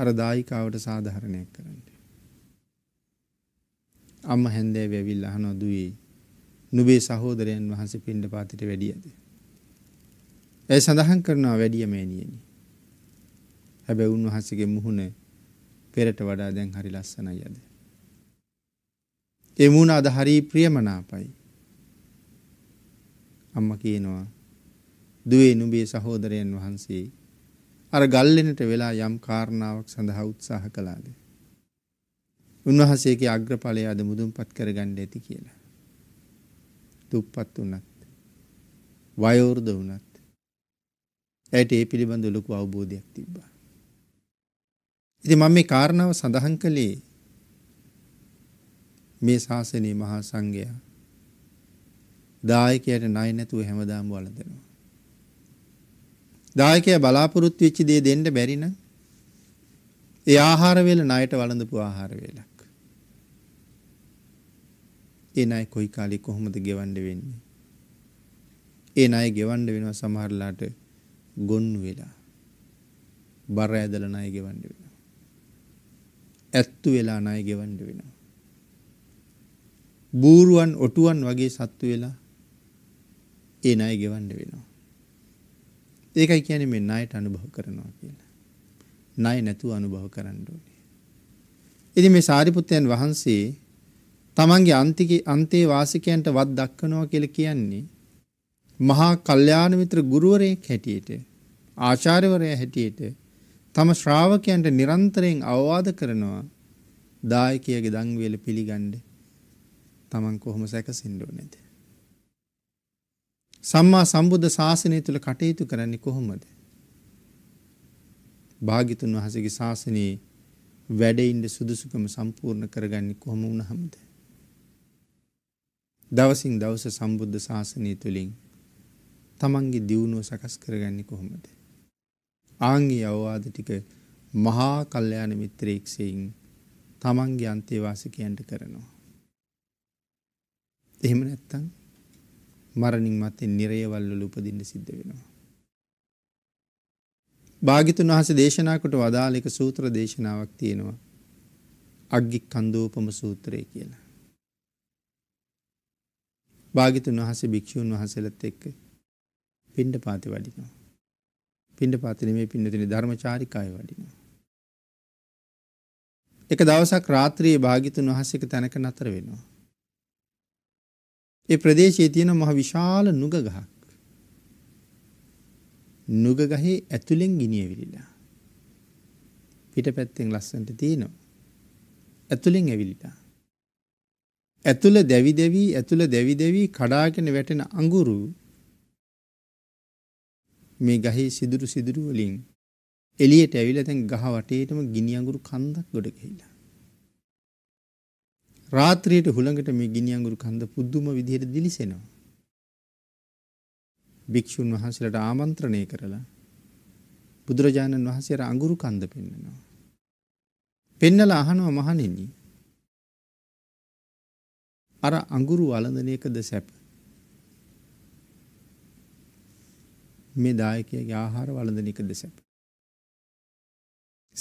අර දායිකාවට සාධාරණයක් කරන්න. අම්ම හැන්දෑවේ ඇවිල්ලා අහනවා දුවේ නුබේ සහෝදරයන් වහන්සේ පින්ඩ පාතිට වැඩියද. ඇය සඳහන් කරනවා වැඩිය මේනියනි. හැබැ උන්වහන්සගේ මුහුණ පෙරට වඩා දැන් හරි ලස්සන යද. එමුණ අද හරි ප්‍රියමනාපයි. අම්ම කියනවා දුවේ නුබේ සහෝදරයන් වහන්සේ අර ගල්ලෙනට වෙලා යම් කාරණාවක් සඳහා උත්සාහ කළාද. උන්වහසේගේ අග්‍රඵලය අද මුදුන්පත් කරගන්න ඇති කියලා. දුප්පත් වුණත් වයෝර්ධ වුණත් ඇයට ඒ පිළිබඳ ලොකු අවබෝධයක් තිබ්බා. ඉතින් මම මේ කාරණාව සඳහන් කළේ මේ ශාසනයේ මහා සංඝයා දායකයට ණය නැතුව හැමදාම වළඳනවා. දායකයා බලාපොරොත්තු වෙච්ච දේ දෙන්න බැරි නම් ඒ ආහාර වේල ණයට වළඳපු ආහාර වේලක්. ඒ අය කොයි කාලෙ කොහොමද ගෙවන්න වෙන්නේ. ඒ අය ගෙවන්න වෙනවා සමහරලාට ගොන්නු වෙලා. බර ඇදලා ණය ගෙවන්න වෙනවා. ඇත්තු වෙලා ණය ගෙවන්න වෙනවා. බූරුවන් ඔටුවන් වගේ සත්තු වෙලා ඒ ණය ගෙවන්න වෙනවා. ඒකයි කියන්නේ මේ ණයට අනුභව කරනවා කියලා. ණය නැතුව අනුභව කරන්න ඕනේ. ඉතින් මේ සාරිපුත්තයන් වහන්සේ තමන්ගේ අන්තික අන්තේ වාසිකයන්ට වත් දක්වනවා කියලා කියන්නේ මහා කල්යාණ මිත්‍ර ගුරුවරයෙක් හැටියට ආචාර්යවරයා හැටියට තම ශ්‍රාවකයන්ට නිරන්තරයෙන් අවවාද කරනවා දායකයාගේ දන්වැල පිළිගන්න තමන් කොහොම සැකසෙන්න ඕනේද සම්මා සම්බුද්ධ ශාසනය තුල කටයුතු කරන්නේ කොහොමද භාග්‍යතුන් වහන්සේගේ ශාසනයේ වැඩඉන්න සුදුසුකම සම්පූර්ණ කරගන්නේ කොහොම වුණහමද දවසින් දවස සම්බුද්ධ ශාසනය තුළින් තමන්ගේ දියුණුව සකස් කරගන්නේ කොහොමද. ආංගේ අවවාද ටික මහා කල්්‍යයාන මිත්‍රයෙක්සයින් තමන්ගේ අන්තේවාසකයන්ට කරනවා. එහෙම නැත්තං මරණින් මත්තේ නිරයවල්ලු උපදින්න සිද්ධ වෙනවා. භාගිතුන් වහස දේශනාකොට වදාලෙක සූත්‍ර දේශනාවක් තියෙනවා. අග්ගි කන්දෝපම සූත්‍රය කියලා. භාගිතුන් වහසේ භික්‍ෂූන් වහසලත් එක්ක පින්ඩ පාති වඩිනවා. පින්ඩ පාතින මේ පින්නතින ධර්ම චාරිකාය වඩිනවා. එක දවසක් රාත්‍රයේ භාගිතුන් වහසක තැනක නතර වෙනවා. ඒ ප්‍රදේශයේ තියෙන මහ විශාල නුගගහක්. නුගගහේ ඇතුළෙන් ගිනියවිලිලා. පිටපැත්තෙන් ලස්සන්ට තියෙනවා. ඇතුළෙන් ඇවිලිලා. ඇතුළ දැවි දෙවි ඇතුළ දැවි දෙවි කඩාගෙන වැටෙන අඟුරු මේ ගහේ සිදුරු සිදුරු වලින් එළියට ඇවිල්ලා දැන් ගහ වටේටම ගිනි අඟුරු කන්දක් ගොඩ ගිහිල්ලා. රාත්‍රියට හුළඟට මේ ගිනි අඟුරු කන්ද පුදුම විදිහට දිලිසෙනවා. භික්ෂුන් වහන්සේලාට ආමන්ත්‍රණය කරලා බුදුරජාණන් වහන්සේට අඟුරු කන්ද පෙන්වනවා. පෙන්නලා අහනවා මහණෙනි අර අඟුරු වළඳන එකද සැප. මේ දායකයගේ ආහාර වළඳන එකද සැප.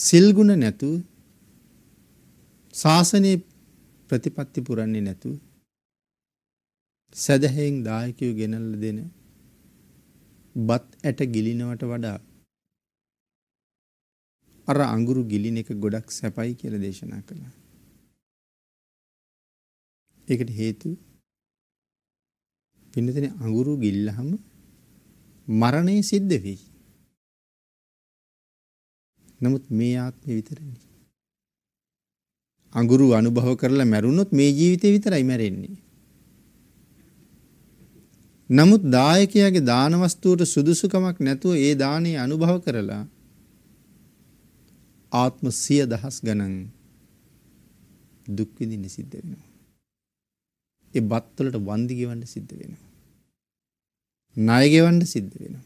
සිල්ගුණ නැතු ශාසනය ප්‍රතිපත්ති පුරන්නේ නැතු සැදැහෙන් දායකයෝ ගෙනල්ල දෙන බත් ඇට ගිලිනවට වඩා අර අඟුරු ගිලින එක ගොඩක් සැපයි කියල දේශනා කළා. ඒකට හේතුව පින්නතන අඟුරු ගිල්ලහම මරණය සිද්ධ වෙයි. නමුත් මේ ආත්මේ විතරනේ. අඟුරු අනුභව කරලා මැරුණොත් මේ ජීවිතේ විතරයි මැරෙන්නේ. නමුත් දායකයාගේ දාන වස්තුවට සුදුසුකමක් නැතුව ඒ දානේ අනුභව කරලා ආත්ම සිය දහස් ගණන් දුක් විඳින්න සිද්ධ වෙනවා. ඒ බත්වලට වන්දි ගෙවන්න සිද්ධ වෙනවා. ණයගෙවන්න සිද්ධ වෙනවා.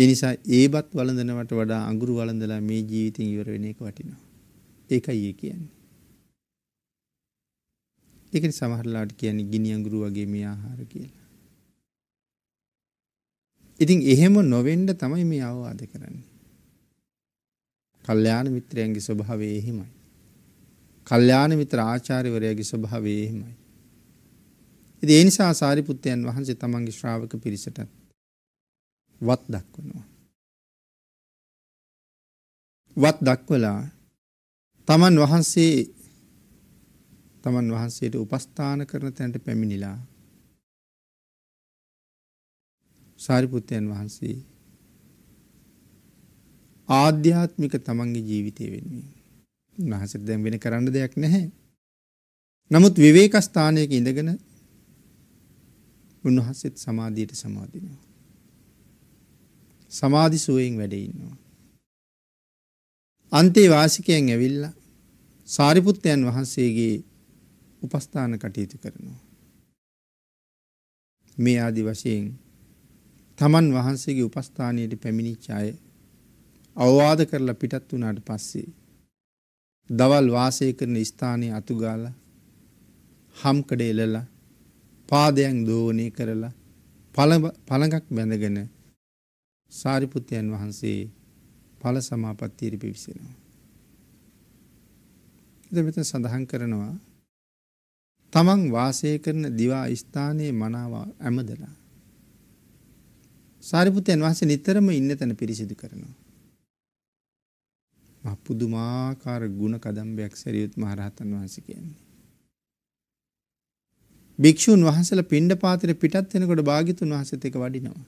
ඒ නිසා ඒ බත් වළඳනවට වඩා අඟුරු වළඳලා මේ ජීවිතෙන් ඉවර වෙන එක වටිනවා. ඒකයි ඒ කියන්නේ. ඒකනි සමහරලාට කියන්නේ ගිනි අඟුරු වගේ මේ ආහාර කියලා. ඉතින් එහෙම නොවෙන්න තමයි මේ අවවාද කරන්නේ. කල්යාණ මිත්‍රයන්ගේ ස්වභාවය එහෙමයි. කල්්‍යාන මිත්‍ර ආචාර්යවරයාගේ ස්වභාවය එහෙමයි. ඉතින් ඒ නිසා සාරිපුත්තයන් වහන්සේ තමන්ගේ ශ්‍රාවක පිරිසට වත් දක්වනවා. වත් දක්වලා තමන් වහන්සේ තමන් වහන්සේට උපස්ථාන කරන තැන්ට පැමිණිලා සාරිපුත්තයන් වහන්සේ ආධ්‍යාත්මික තමන්ගේ ජීවිතය වෙන්නේ. මහසට දැන් වෙන කරන්න දෙයක් නැහැ. නමුත් විවේක ස්ථානයක ඉඳගෙන උන්වහන්සේත් සමාධියට සමාදිනවා. සමාධි සුවයෙන් වැඩ ඉන්නවා. අන්තේ වාසිකයන් ඇවිල්ලා සාරිපුත්තයන් වහන්සේගේ උපස්ථාන කටයුතු කරනවා. මේ ආදි වශයෙන් තමන් වහන්සේගේ උපස්ථානයට පැමිණිච්චාය අවවාද කරලා පිටත් වුණාට පස්සේ දවල් වාසය කරන ස්ථානය අතුගාල හම්කඩ එලලා පාදයන් දෝනය කරලා පළඟක් බැඳගෙන සාරිපුත්තයන් වහන්සේ පල සමාපත්තීර පිවිසෙනවා. එද මෙත සඳහන් කරනවා තමන් වාසය කරන දිවා ස්ථානයේ මනාවා ඇමදලා. සාරිපුතයන් වහස නිතරම ඉන්න තැන පිරිසිදු කරනවා. මහ පුදුමාකාර ගුණ කදම්බයක් සැරියුත් මහරහතන් වහන්සේ කියන්නේ. භික්ෂූන් වහන්සේලා පිණ්ඩපාතේ පිටත් වෙනකොට භාග්‍යතුන් වහන්සේත් එක වඩිනවා.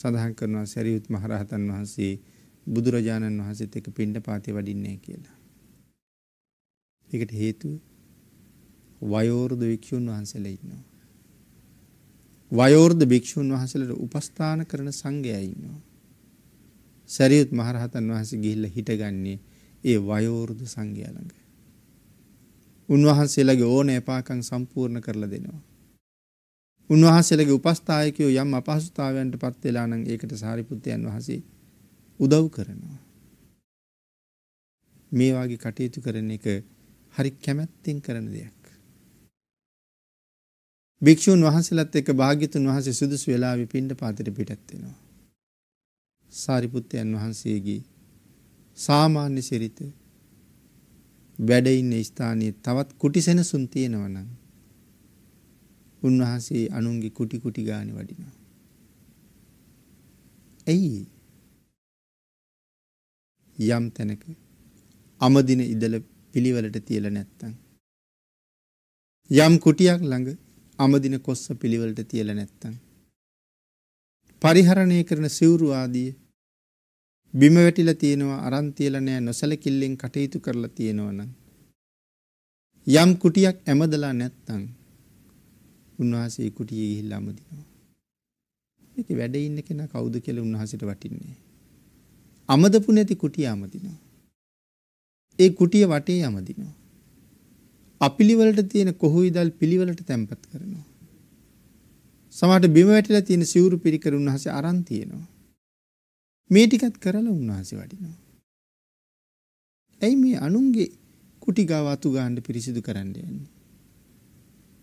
සඳහන් කරනවා සැරියුත් මහරහතන් වහන්සේ බුදුරජාණන් වහන්සේත් එක පිණ්ඩපාතේ වඩින්නේ කියලා. ඒකට හේතුව වයෝර්ධ භික්ෂූන් වහන්සේලා ඉන්නවා. වයෝර්ධ භික්ෂූන් වහන්සේලාට උපස්ථාන කරන සංඝයා ඉන්නවා. සැරියුත් මහරහතන් වහන්සේ ගිහිල්ලා හිටගන්නේ ඒ වයෝවෘද සංඝයා ළඟ. උන්වහන්සේලාගේ ඕන එපාකම් සම්පූර්ණ කරලා දෙනවා. උන්වහන්සේලාගේ උපස්ථායකයෝ යම් අපහසුතාවයන්ට පත් වෙලා නම් ඒකට සාරිපුත්තයන් වහන්සේ උදව් කරනවා. මේ වගේ කටයුතු කරන එක හරි කැමැත්තෙන් කරන දෙයක්. භික්ෂූන් වහන්සේලාත් එක්ක භාග්‍යතුන් වහන්සේ සුදුසු වෙලාවෙ පින්ඳ පාතට පිටත් වෙනවා. සාරිපුත්තයන් වහන්සේගේ සාමාන්‍ය සිරිත වැඩඉන්න ස්ථානයේ තවත් කුටිසෙනසුන් තියෙනවනම් උන්වහන්සේ අනුන්ගේ කුටි කුටි ගාන වඩිනවා. ඇයි යම් තැනක අමදින ඉදල පිළිවලට තියල නැත්තං. යම් කුටියක් ළඟ අමදින කොස්ස පිළිවලට තියල නැත්තං. පරිහරණය කරන සිවුරු ආදිය බිම වැටිලා තියෙනවා අරන් තියලා නෑ නොසලකිල්ලෙන් කටයුතු කරලා තියෙනවනම් යම් කුටියක් ඇමදලා නැත්තම් උන්වහන්සේ කුටියේ ගිහිල්ලා අමදිනවා. ඒක වැඩ ඉන්න කෙනා කවුද කියලා උන්වහන්සේට වටින්නේ. අමදපු නැති කුටිය අමදිනවා. ඒ කුටිය වටේ අමදිනවා. අපිලිවලට තියෙන කොහොයිදල් පිළිවෙලට තැම්පත් කරනවා. සමහරට බිම වැටිලා තියෙන සිවුරු පිරිකර උන්වහන්සේ අරන් තියෙනවා. මේ ටිකත් කරලා උන්වහන්සේ වඩිනවා. ඇයි මේ අනුන්ගේ කුටි ගාව අතු ගන්න පිරිසිදු කරන්න යන්නේ?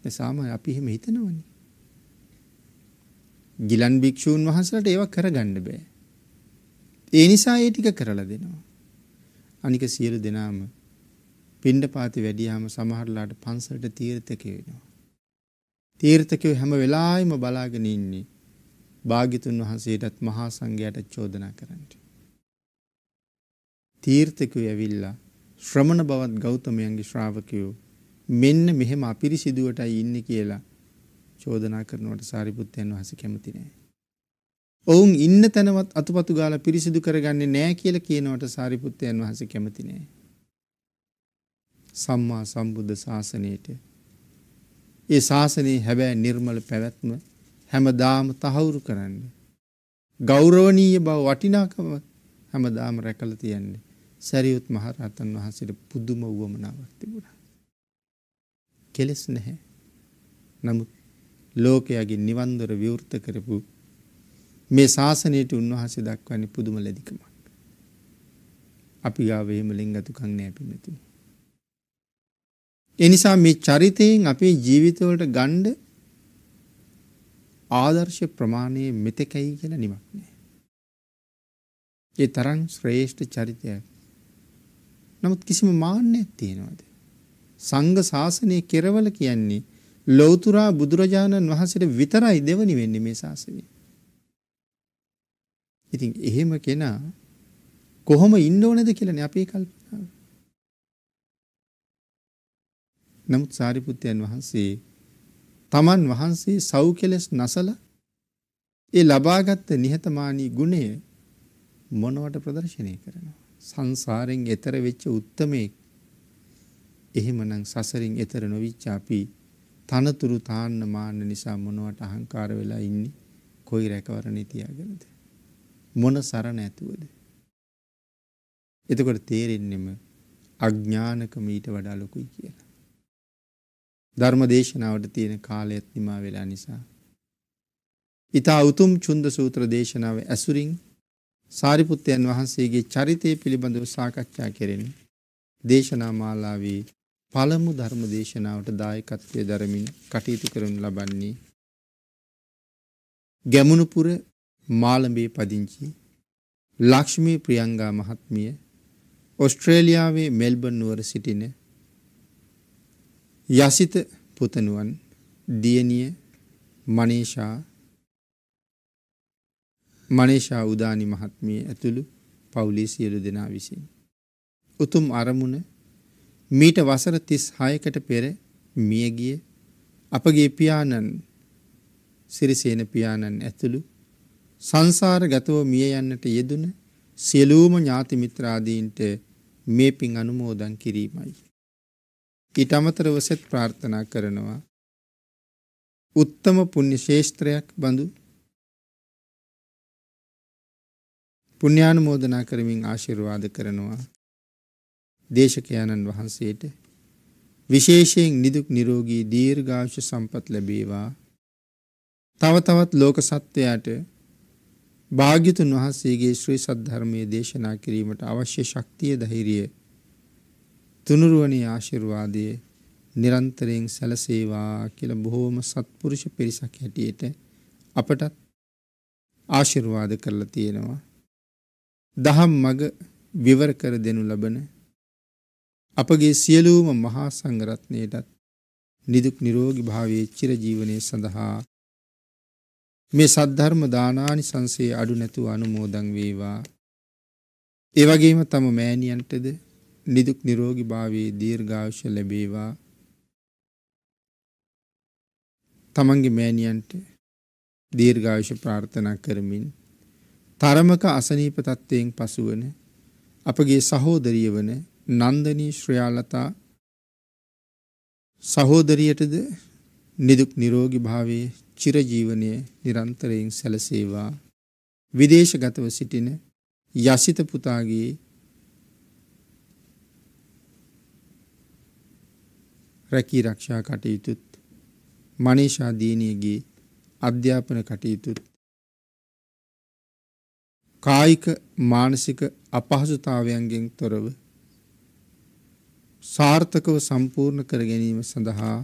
දැන් සාමාන්‍ය අපි එහෙම හිතනවනේ. ගිලන් භික්ෂූන් වහන්සේලාට ඒවා කරගන්න බෑ. ඒ නිසා ඒ ටික කරලා දෙනවා. අනික සියලු දෙනාම පිණ්ඩපාති වැඩියාම සමහරලාට පන්සලට තීර්ථක වෙනවා. තීර්ථකයෝ හැම වෙලාවෙම බලාගෙන ඉන්නේ භාගිතුන් වහන්සේටත් මහා සංඝයට චෝදනා කරන්නට. තීර්ථකු ඇවිල්ලා ශ්‍රමණ බවත් ගෞතමයන්ගේ ශ්‍රාවකයෝ මෙන්න මෙහෙම අපිරිසිදුවටයි ඉන්න කියලා චෝදනා කරනවට සාරිපුත්තයන් වහස කැමති නෑ. ඔවුන් ඉන්න තැනවත් අතුපතු ගාල පිරිසිදු කරගන්නේ නෑ කියල කියනවට සාරිපුත්තයන් වහස කැමති නෑ. සම්මා සම්බුද්ධ ශාසනයට ඒ ශාසනයේ හැබෑ නිර්මල පැවැත්ම හැමදාම තහවුරු කරන්න. ගෞරවනීය බව වටිනාකම හැමදාම රැකල තියෙන්නේ සැරියුත් මහරහතන් වහන්සේට පුදුම වුවමනාවක් තිබුණා. කෙලෙස් නැහැ. නමුත් ලෝකයාගේ නිවන්දොර විවෘත කරපු මේ ශාසනයට උන්වහන්සේ දක්වන්නේ පුදුම ලැබිකමක්. අපි ගාව එහෙම ලෙන්ගතුකම් නැහැ පින්නතුනි. ඒ නිසා මේ චරිතයෙන් අපේ ජීවිතවලට ගන්නේ ආදර්ශ ප්‍රමාණයේ මෙතෙකයි කියලා නිමක් නෑ. ඒ තරම් ශ්‍රේෂ්ඨ චරිතයක්. නමුත් කිසිම මාන්නයක් තියෙනවද? සංඝ ශාසනය කෙරවල කියන්නේ ලෞතුරා බුදුරජාණන් වහන්සේට විතරයි දෙවනි වෙන්නේ මේ ශාසනය. ඉතින් එහෙම කෙනා කොහොම ඉන්න ඕනද කියලානේ අපේ කල්පනාව. නමුත් සාරිපුත්යන් වහන්සේ තමන් වහන්සේ සව් කෙලෙස් නසල ඒ ලබාගත්ත නිහතමානී ගුණය මොනවට ප්‍රදර්ශනය කරනවා. සංසාරෙන් එතර වෙච්ච උත්තමයෙක් එහෙමනම් සසරින් එතර නොවිච්ච අපි තනතුරු තාන්න මාන්න නිසා මොනවට අහංකාර වෙලා ඉන්නේ කොයි රැකවරණේ තියාගෙනද මොන සරණ ඇතුවද එතකොට තේරෙන්නෙම අඥානකම ඊට වඩා ලොකුයි කියලා ධර්ම දේශනාවට තියෙන කාලයත් නිමා වෙලා නිසා. ඉතා උතුම් චුන්ද සූත්‍ර දේශනාව ඇසුරින් සාරිපුත්තයන් වහන්සේගේ චරිතය පිළිබඳව සාකච්ඡා කෙරෙන දේශනා මාලාවේ පළමු ධර්ම දේශනාවට දායකත්වය දරමින් කටයුතු කරනු ලබන්නේ ගැමුණුපුර මාළඹේ පදිංචි ලක්ෂ්මී ප්‍රියංගා මහත්මිය ඔස්ට්‍රේලියාවේ මෙල්බන් නුවර සිටින යසිත පුතණුවන් දියණිය මනේෂා මනේෂා උදානි මහත්මිය ඇතුළු පවුලේ සියලු දෙනා විසින් උතුම් අරමුණ මීට වසර 36කට පෙර මිය ගිය අපගේ පියාණන් සිරිසේන පියාණන් ඇතුළු සංසාරගතව මිය යන්නට යෙදුන සියලුම ඥාති මිත්‍රාදීන්ට මේ පින් අනුමෝදන් කිරීමයි ඊට අමතරව සෙත් ප්‍රාර්ථනා කරනවා. උත්තම පුණ්‍ය ශේෂ්ත්‍රයක් බඳු පුණ්‍යානුමෝදනා කරමින් ආශිර්වාද කරනවා. දේශකයන්න් වහන්සේට විශේෂයෙන් නිදුක් නිරෝගී දීර්ඝායුෂ සම්පත් ලැබේවා. තව තවත් ලෝක සත්වයාට භාග්‍යතුන් වහන්සේගේ ශ්‍රී සද්ධර්මයේ දේශනා කිරීමට අවශ්‍ය ශක්තිය ධෛර්යය තුනුරුවනි ආශිර්වාදයේ නිරන්තරයෙන් සැලසේවා කියලා බොහෝම සත්පුරුෂ පිරිසක් හැටියට අපටත් ආශිර්වාද කරලා තියෙනවා. දහම් මග විවර කර දෙනු ලබන අපගේ සියලූම මහා සංගරත්නයටත් නිදුක් නිරෝගි භාවේ චිරජීවනය සඳහා මේ සද්ධර්ම දානානි සංසේ අඩු නැතුව අනුමෝදන් වේවා. ඒ වගේම තම මෑණියන්ටද නිදුක් නිරෝගී භාවයේ දීර්ඝායුෂ ලැබේවා තමන්ගේ මෑණියන්ට දීර්ඝායුෂ ප්‍රාර්ථනා කරමින් තරමක අසනීප තත්වයෙන් පසුවන අපගේ සහෝදරිය වන නන්දනී ශ්‍රයාලතා සහෝදරියටද නිදුක් නිරෝගී භාවයේ චිරජීවනය නිරන්තරයෙන් සැලසේවා විදේශගතව සිටින යසිත පුතාගේ රැකී රක්ෂා කටයුතුත් මනේෂා දීනියගේ අධ්‍යාපන කටයුතුත් කායික මානසික අපහසුතාවයන්ගෙන් තොරව සාර්ථකව සම්පූර්ණ කර ගැනීම සඳහා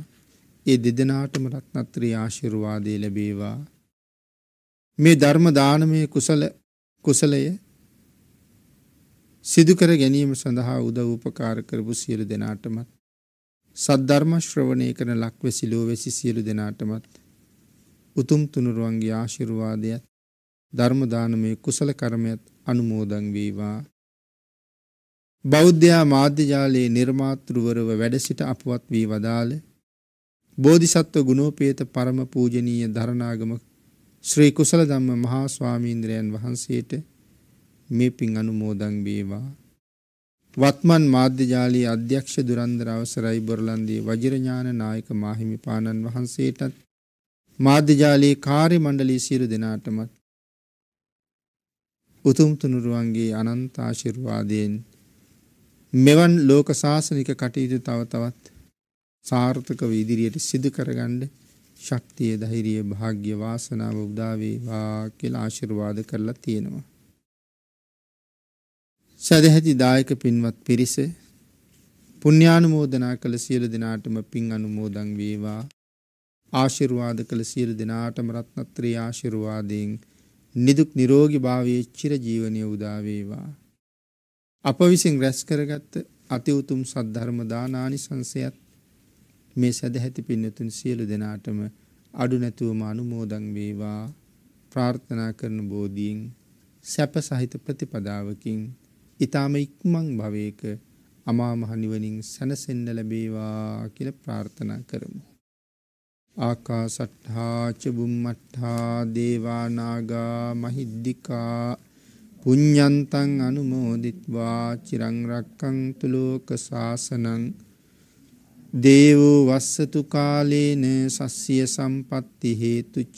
ඒ දෙදෙනාටම රත්නත්‍රී ආශිර්වාදය ලැබේවා මේ ධර්ම දානමය කුසල කුසලය සිදු කර ගැනීම සඳහා උදව් උපකාර කරපු සියලු දෙනාටමත් සද්ධර්ම ශ්‍රවණය කරන ලක්වැසි ලෝවැසි සියලු දෙනාටමත් උතුම් තුනුරුවන්ගේ ආශිර්වාදයත් ධර්ම දානමේ කුසල කර්මයක් අනුමෝදන් වේවා බෞද්ධයා මාධ්‍ය ජාලයේ නිර්මාතෘවරව වැඩ සිට අපවත් වී වදාළ බෝධිසත්ව ගුණෝපේත පරම පූජනීය ධරණාගම ශ්‍රී කුසල ධම්ම මහා ස්වාමීන්ද්‍රයන් වහන්සේට මේ පින් අනුමෝදන් වේවා වත්මන් මාධ්‍ය ජාලයේ අධ්‍යක්ෂ දුරන්දර අවසරයි බොරලන්දේ වජිරඥාන නායක මාහිමිපාණන් වහන්සේටත් මාධ්‍ය ජාලයේ කාර්ය මණ්ඩලයේ සියලු දෙනාටමත් උතුම් තුනුරුවන්ගේ අනන්ත ආශිර්වාදයෙන් මෙවන් ලෝක සාසනික කටයුතු තව තවත් සාර්ථකව ඉදිරියට සිදු කරගන්න ශක්තිය ධෛර්යය භාග්‍ය වාසනාව උදා වේවා කියලා ආශිර්වාද කරලා තියෙනවා සැදැහැති දායක පින්වත් පිරිස පුුණ්‍යානුමෝදනා කළ සියලු දෙනාටම පින් අනුමෝදං වේවා ආශිරවාද කළ සියලු දෙනාටම රත්නත්‍රී ආශිරවාදයෙන් නිදුක් නිරෝගි භාවයේ චිරජීවනය උදාවේවා. අප විසින් රැස් කරගත්ත අතිවුතුම් සද්ධර්ම දානානි සංසයත් මේ සැදැහැති පින්නතුන් සියලු දෙනාටම අඩු නැතුවම අනුමෝදං වේවා ප්‍රාර්ථනා කරන බෝධීන් සැප සහිත ප්‍රතිපදාවකින් ඊටාම ඉක්මන් භවයක අමා මහ නිවනින් සැනසෙන්න ලැබේවා කියලා ප්‍රාර්ථනා කරමු. ආකාසට්ඨා ච බුම්මට්ඨා දේවා නාග මහිද්దికා පුඤ්ඤන්තං අනුමෝදිත්වා චිරං රක්ඛන්තු ලෝක සාසනං දේවෝ වස්සතු කාලේන සස්්‍ය සම්පatti හේතුච